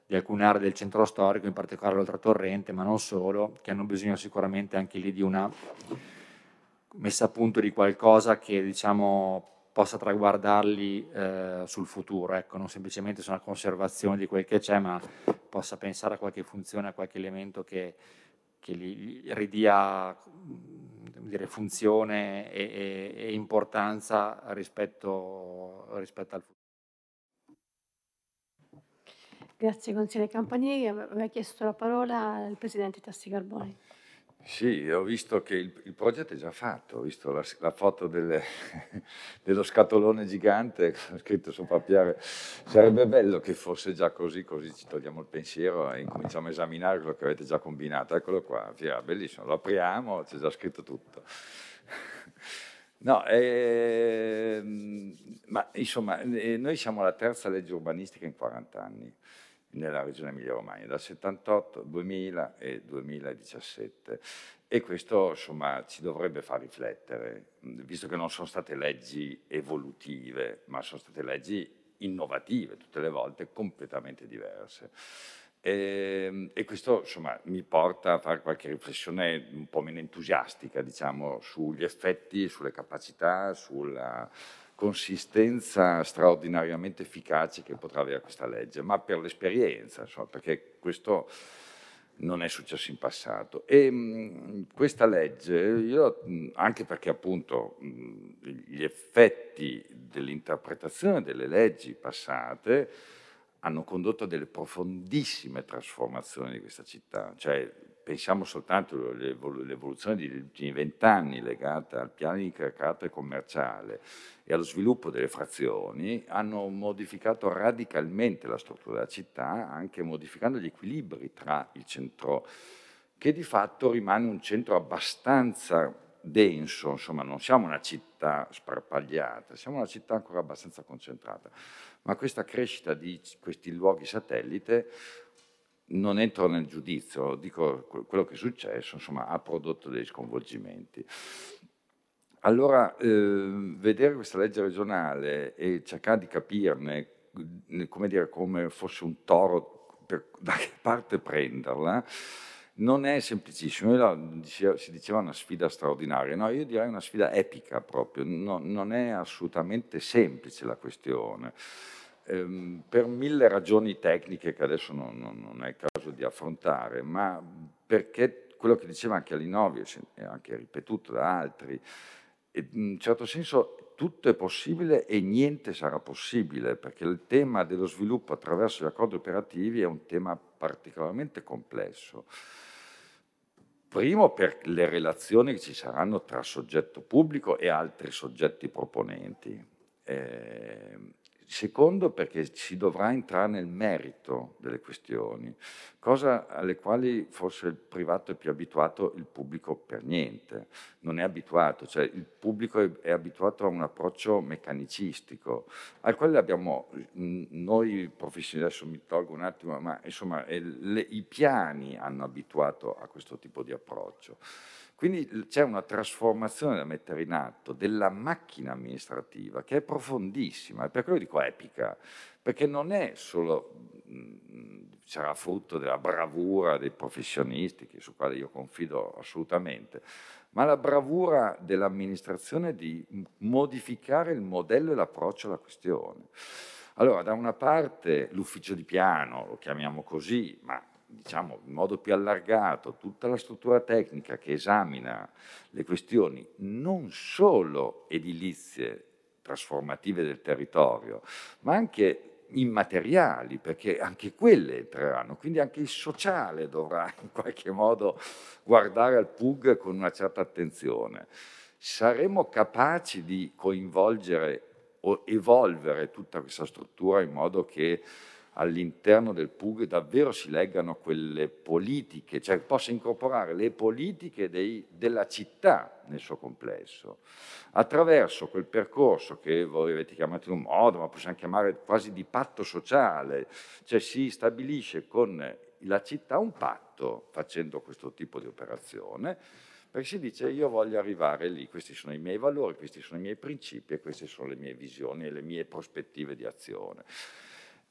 di alcune aree del centro storico, in particolare l'Oltratorrente, ma non solo, che hanno bisogno sicuramente anche lì di una messa a punto di qualcosa che diciamo, possa traguardarli eh, sul futuro, ecco, non semplicemente su una conservazione di quel che c'è, ma possa pensare a qualche funzione, a qualche elemento che, che gli ridia dire, funzione e, e, e importanza rispetto, rispetto al futuro. Grazie consigliere Campanieri, aveva chiesto la parola al presidente Tassi Carboni. Sì, ho visto che il, il, progetto è già fatto, ho visto la, la foto delle, [LAUGHS] dello scatolone gigante [LAUGHS] scritto su papiare. Sarebbe bello che fosse già così, così ci togliamo il pensiero e incominciamo a esaminare quello che avete già combinato. Eccolo qua, Fiera, bellissimo, lo apriamo, c'è già scritto tutto. [LAUGHS] No, eh, ma insomma, eh, noi siamo la terza legge urbanistica in 40 anni nella regione Emilia-Romagna, dal 78, 2000 e 2017. E questo insomma, ci dovrebbe far riflettere, visto che non sono state leggi evolutive, ma sono state leggi innovative, tutte le volte completamente diverse. E, ehm, e questo insomma, mi porta a fare qualche riflessione un po' meno entusiastica diciamo, sugli effetti, sulle capacità, sulla, consistenza straordinariamente efficace che potrà avere questa legge, ma per l'esperienza, insomma, perché questo non è successo in passato. E mh, mm, questa legge, io, mm, anche perché appunto mh, mm, gli effetti dell'interpretazione delle leggi passate hanno condotto a delle profondissime trasformazioni di questa città, cioè pensiamo soltanto all'evoluzione degli ultimi vent'anni legata al piano di carattere commerciale e allo sviluppo delle frazioni, hanno modificato radicalmente la struttura della città, anche modificando gli equilibri tra il centro, che di fatto rimane un centro abbastanza denso, insomma non siamo una città sparpagliata, siamo una città ancora abbastanza concentrata, ma questa crescita di questi luoghi satellite non entro nel giudizio, dico quello che è successo, insomma, ha prodotto dei sconvolgimenti. Allora, eh, vedere questa legge regionale e cercare di capirne come, dire, come fosse un toro, per, [LAUGHS] da che parte prenderla, non è semplicissimo. Io, si diceva una sfida straordinaria, no, io direi una sfida epica proprio, no, non è assolutamente semplice la questione ehm, per mille ragioni tecniche che adesso non, non, è il caso di affrontare, ma perché quello che diceva anche Alinovi e anche ripetuto da altri, in un certo senso tutto è possibile e niente sarà possibile, perché il tema dello sviluppo attraverso gli accordi operativi è un tema particolarmente complesso. Primo per le relazioni che ci saranno tra soggetto pubblico e altri soggetti proponenti. Eh, Secondo perché si dovrà entrare nel merito delle questioni, cosa alle quali forse il privato è più abituato, il pubblico per niente, non è abituato, cioè il pubblico è, è abituato a un approccio meccanicistico, al quale abbiamo noi professionisti, adesso mi tolgo un attimo, ma insomma eh, le, i piani hanno abituato a questo tipo di approccio. Quindi c'è una trasformazione da mettere in atto della macchina amministrativa che è profondissima, per quello dico epica, perché non è solo, mhmm, sarà frutto della bravura dei professionisti, su quale io confido assolutamente, ma la bravura dell'amministrazione di modificare il modello e l'approccio alla questione. Allora, da una parte l'ufficio di piano, lo chiamiamo così, ma diciamo, in modo più allargato tutta la struttura tecnica che esamina le questioni non solo edilizie trasformative del territorio, ma anche immateriali, perché anche quelle entreranno, quindi anche il sociale dovrà [LAUGHS] in qualche modo guardare al PUG con una certa attenzione. Saremo capaci di coinvolgere o evolvere tutta questa struttura in modo che all'interno del PUG davvero si leggano quelle politiche, cioè possa incorporare le politiche dei, della città nel suo complesso, attraverso quel percorso che voi avete chiamato in un modo, ma possiamo chiamare quasi di patto sociale, cioè si stabilisce con la città un patto facendo questo tipo di operazione, perché si dice io voglio arrivare lì, questi sono i miei valori, questi sono i miei principi e queste sono le mie visioni e le mie prospettive di azione.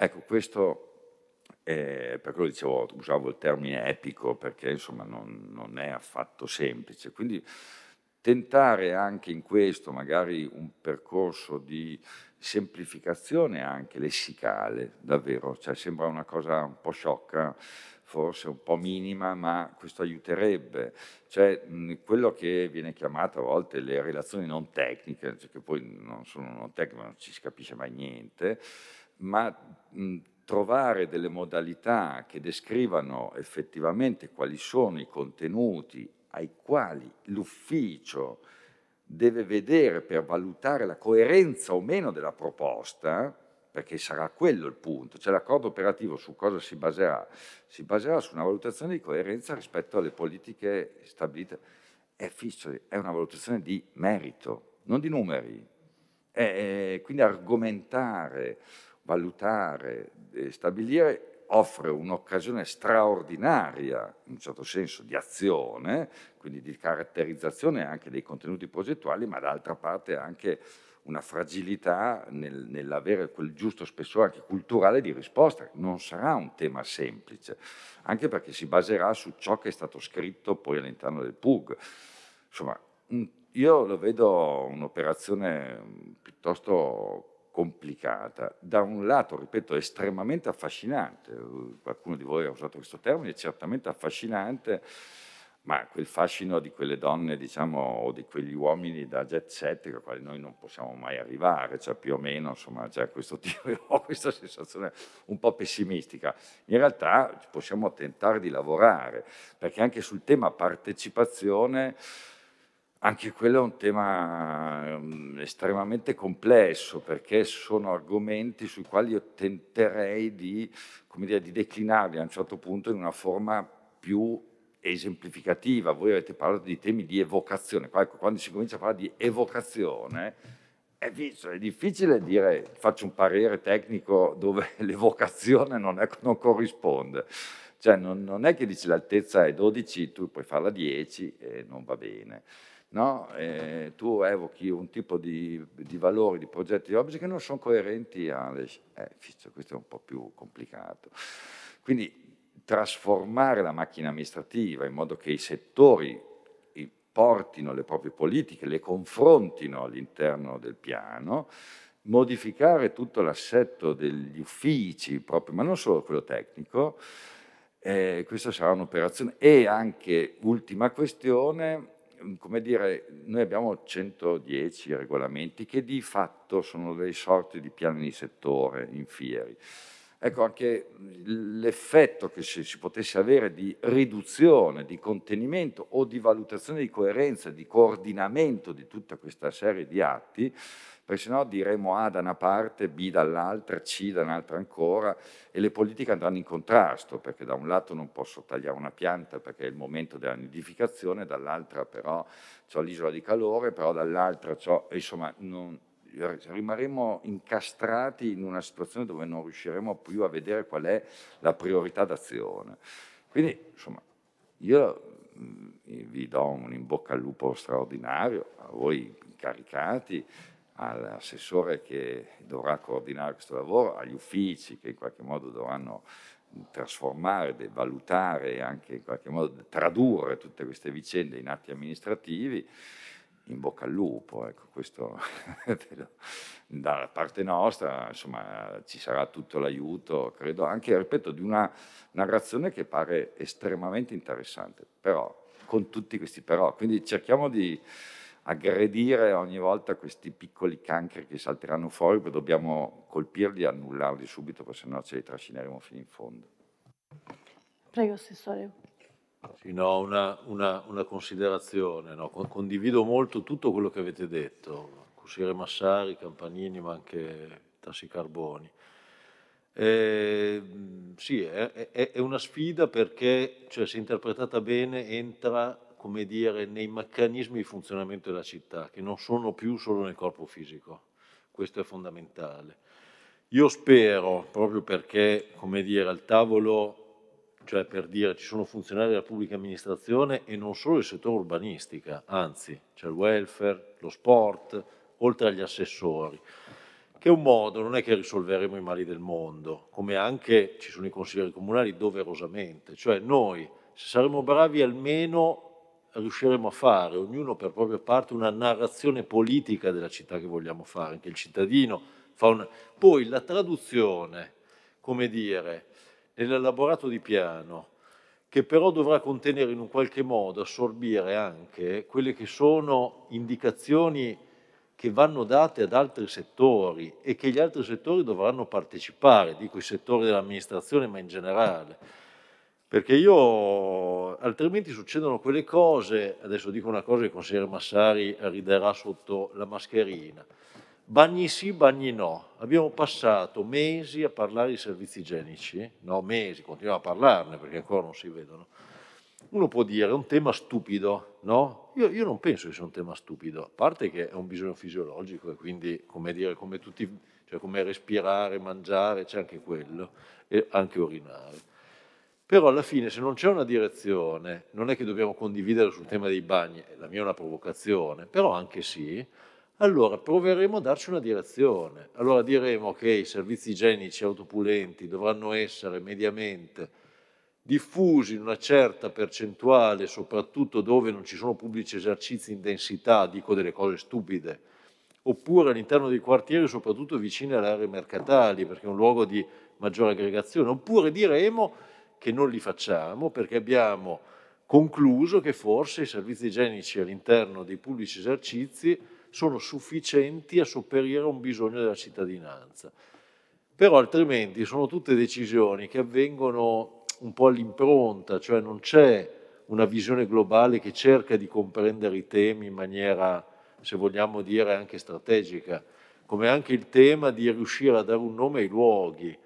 Ecco, questo eh, per quello dicevo, usavo il termine epico perché insomma non, non, è affatto semplice. Quindi tentare anche in questo magari un percorso di semplificazione anche lessicale, davvero, cioè, sembra una cosa un po' sciocca, forse un po' minima, ma questo aiuterebbe. Cioè, quello che viene chiamato a volte le relazioni non tecniche, cioè che poi non sono non tecniche, non ci si capisce mai niente, ma trovare delle modalità che descrivano effettivamente quali sono i contenuti ai quali l'ufficio deve vedere per valutare la coerenza o meno della proposta, perché sarà quello il punto, cioè l'accordo operativo su cosa si baserà? Si baserà su una valutazione di coerenza rispetto alle politiche stabilite. È fisso, è una valutazione di merito, non di numeri. È, quindi argomentare valutare e stabilire offre un'occasione straordinaria, in un certo senso, di azione, quindi di caratterizzazione anche dei contenuti progettuali, ma d'altra parte anche una fragilità nel, nell'avere quel giusto spessore anche culturale di risposta. Non sarà un tema semplice, anche perché si baserà su ciò che è stato scritto poi all'interno del PUG. Insomma, io lo vedo un'operazione piuttosto complicata, da un lato, ripeto, estremamente affascinante, eh, qualcuno di voi ha usato questo termine, certamente affascinante, ma quel fascino di quelle donne, diciamo, o di quegli uomini da jet set ai quali noi non possiamo mai arrivare, cioè più o meno, insomma, c'è questo [LAUGHS] tipo, ho questa sensazione un po' pessimistica. In realtà possiamo tentare di lavorare, perché anche sul tema partecipazione anche quello è un tema ehm, estremamente complesso perché sono argomenti sui quali io tenterei di, dire, di declinarli a un certo punto in una forma più esemplificativa. Voi avete parlato di temi di evocazione, ecco, quando si comincia a parlare di evocazione è, è difficile dire faccio un parere tecnico dove [LAUGHS] l'evocazione non, è, non corrisponde. Cioè non, non è che dici l'altezza è 12, tu puoi farla 10 e non va bene no? eh, tu evochi un tipo di, di valori, di progetti, di obblighi che non sono coerenti alle... Eh, questo è un po' più complicato. Quindi trasformare la macchina amministrativa in modo che i settori portino le proprie politiche, le confrontino all'interno del piano, modificare tutto l'assetto degli uffici, proprio, ma non solo quello tecnico, eh, questa sarà un'operazione. E anche, ultima questione, Ehm, come dire, noi abbiamo 110 regolamenti che di fatto sono dei sorti di piani di settore in fieri. Ecco anche l'effetto che si, si, potesse avere di riduzione, di contenimento o di valutazione di coerenza, di coordinamento di tutta questa serie di atti, perché sennò diremo A da una parte, B dall'altra, C da un'altra ancora e le politiche andranno in contrasto, perché da un lato non posso tagliare una pianta perché è il momento della nidificazione, dall'altra però ho l'isola di calore, però dall'altra ho, insomma, non, rimarremo incastrati in una situazione dove non riusciremo più a vedere qual è la priorità d'azione. Quindi, insomma, io mm, vi do un in bocca al lupo straordinario, a voi incaricati, all'assessore che dovrà coordinare questo lavoro, agli uffici che in qualche modo dovranno trasformare, valutare e anche in qualche modo tradurre tutte queste vicende in atti amministrativi in bocca al lupo, ecco, questo [LAUGHS] da parte nostra, insomma, ci sarà tutto l'aiuto, credo, anche, ripeto, di una narrazione che pare estremamente interessante, però, con tutti questi però, quindi cerchiamo di aggredire ogni volta questi piccoli cancri che salteranno fuori, perché dobbiamo colpirli e annullarli subito, perché sennò ce li trascineremo fino in fondo. Prego, Assessore. Sì, no, una, una, una considerazione. No? Condivido molto tutto quello che avete detto, Cusiere Massari, Campanini, ma anche Tassi Carboni. Eh, sì, è, è, è, una sfida perché, cioè, se interpretata bene, entra come dire, nei meccanismi di funzionamento della città, che non sono più solo nel corpo fisico. Questo è fondamentale. Io spero, proprio perché, come dire, al tavolo cioè per dire ci sono funzionari della pubblica amministrazione e non solo il settore urbanistica, anzi c'è il welfare, lo sport, oltre agli assessori, che è un modo, non è che risolveremo i mali del mondo, come anche ci sono i consiglieri comunali doverosamente, cioè noi se saremo bravi almeno riusciremo a fare, ognuno per propria parte, una narrazione politica della città che vogliamo fare, anche il cittadino fa una... Poi la traduzione, come dire, nell'elaborato di piano, che però dovrà contenere in un qualche modo, assorbire anche quelle che sono indicazioni che vanno date ad altri settori e che gli altri settori dovranno partecipare, dico i settori dell'amministrazione ma in generale, perché io altrimenti succedono quelle cose, adesso dico una cosa che il consigliere Massari riderà sotto la mascherina, bagni sì, bagni no. Abbiamo passato mesi a parlare di servizi igienici, no mesi, continuiamo a parlarne perché ancora non si vedono. Uno può dire è un tema stupido, no? Io, io non penso che sia un tema stupido, a parte che è un bisogno fisiologico e quindi, come dire, come tutti, cioè come respirare, mangiare, c'è anche quello, e anche urinare. Però alla fine se non c'è una direzione, non è che dobbiamo condividere sul tema dei bagni, la mia è una provocazione, però anche sì, allora proveremo a darci una direzione. Allora diremo che i servizi igienici autopulenti dovranno essere mediamente diffusi in una certa percentuale, soprattutto dove non ci sono pubblici esercizi in densità, dico delle cose stupide, oppure all'interno dei quartieri, soprattutto vicini alle aree mercatali, perché è un luogo di maggiore aggregazione, oppure diremo che non li facciamo perché abbiamo concluso che forse i servizi igienici all'interno dei pubblici esercizi sono sufficienti a sopperire a un bisogno della cittadinanza. Però altrimenti sono tutte decisioni che avvengono un po' all'impronta, cioè non c'è una visione globale che cerca di comprendere i temi in maniera, se vogliamo dire, anche strategica, come anche il tema di riuscire a dare un nome ai luoghi.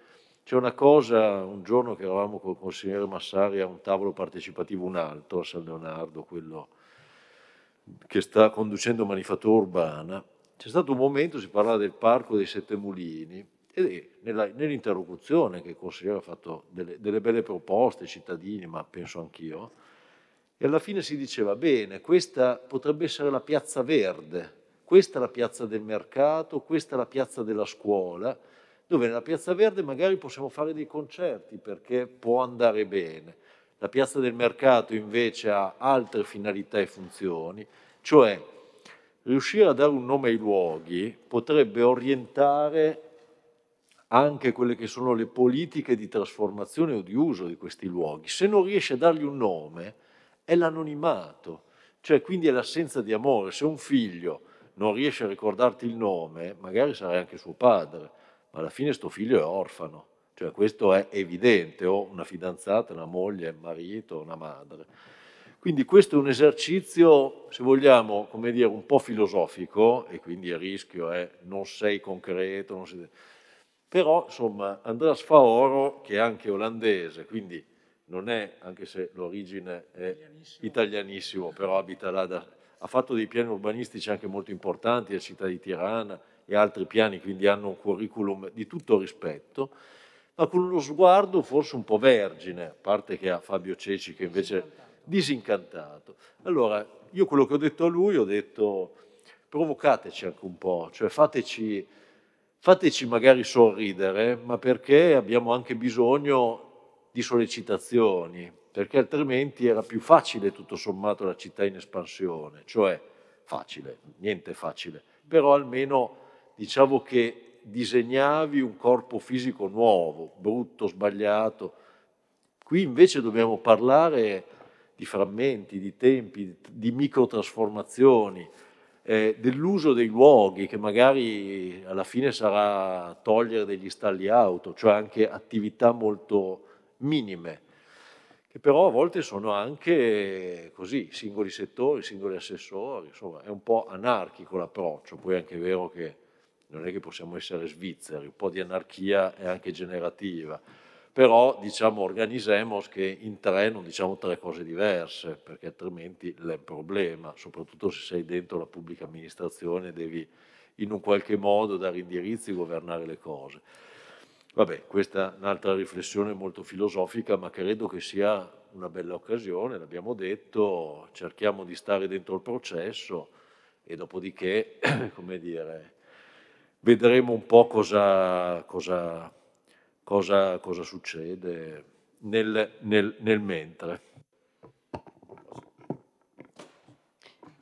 C'è una cosa, un giorno che eravamo con il consigliere Massari a un tavolo partecipativo, un altro a San Leonardo, quello che sta conducendo Manifattura Urbana, c'è stato un momento, si parlava del Parco dei Sette Mulini, e nell'interlocuzione che il consigliere ha fatto delle, delle belle proposte ai cittadini, ma penso anch'io, e alla fine si diceva, bene, questa potrebbe essere la piazza verde, questa è la piazza del mercato, questa è la piazza della scuola, dove nella piazza verde magari possiamo fare dei concerti perché può andare bene. La piazza del mercato invece ha altre finalità e funzioni, cioè riuscire a dare un nome ai luoghi potrebbe orientare anche quelle che sono le politiche di trasformazione o di uso di questi luoghi. Se non riesce a dargli un nome, è l'anonimato, cioè quindi è l'assenza di amore. Se un figlio non riesce a ricordarti il nome, magari sarai anche suo padre, ma alla fine sto figlio è orfano. Cioè questo è evidente, ho una fidanzata, una moglie, un marito, una madre. Quindi questo è un esercizio, se vogliamo, come dire, un po' filosofico, e quindi il rischio è non sei concreto, non sei... però insomma Andreas Faoro, che è anche olandese, quindi non è, anche se l'origine è italianissimo, italianissimo però abita là, da... ha fatto dei piani urbanistici anche molto importanti, la città di Tirana e altri piani, quindi hanno un curriculum di tutto rispetto ma con uno sguardo forse un po' vergine, a parte che a Fabio Ceci che invece è disincantato. Allora, io quello che ho detto a lui, ho detto provocateci anche un po', cioè fateci, fateci magari sorridere, ma perché abbiamo anche bisogno di sollecitazioni, perché altrimenti era più facile tutto sommato la città in espansione, cioè facile, niente facile, però almeno diciamo che disegnavi un corpo fisico nuovo, brutto, sbagliato. Qui invece dobbiamo parlare di frammenti, di tempi, di microtrasformazioni, eh, dell'uso dei luoghi che magari alla fine sarà togliere degli stalli auto, cioè anche attività molto minime, che però a volte sono anche così, singoli settori, singoli assessori, insomma è un po' anarchico l'approccio, poi è anche vero che non è che possiamo essere svizzeri, un po' di anarchia è anche generativa, però diciamo organizziamo che in tre non diciamo tre cose diverse, perché altrimenti è un problema, soprattutto se sei dentro la pubblica amministrazione devi in un qualche modo dare indirizzi e governare le cose. Vabbè, questa è un'altra riflessione molto filosofica, ma credo che sia una bella occasione, l'abbiamo detto, cerchiamo di stare dentro il processo e dopodiché, [CLEARS THROAT] come dire, vedremo un po' cosa, cosa, cosa, cosa succede nel, nel, nel mentre.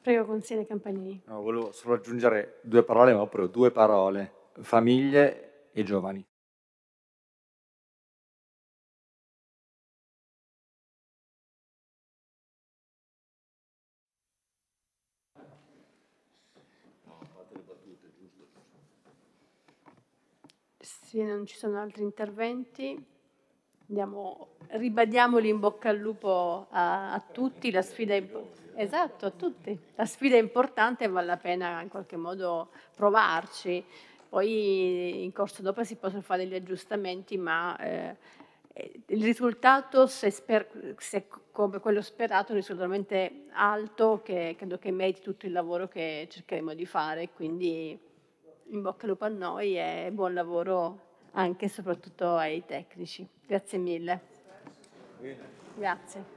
Prego, consigliere Campanini. No, volevo solo aggiungere due parole, ma proprio due parole, famiglie e giovani. Se non ci sono altri interventi, andiamo, ribadiamo bocca al lupo a, a tutti, la sfida è importante. Esatto, a tutti. La sfida è importante e vale la pena in qualche modo provarci. Poi in corso dopo si possono fare degli aggiustamenti, ma eh, il risultato, se, sper- se, come quello sperato, è sicuramente alto, che credo che meriti tutto il lavoro che cercheremo di fare. Quindi in bocca al lupo a noi e buon lavoro anche e soprattutto ai tecnici. Grazie mille. Grazie.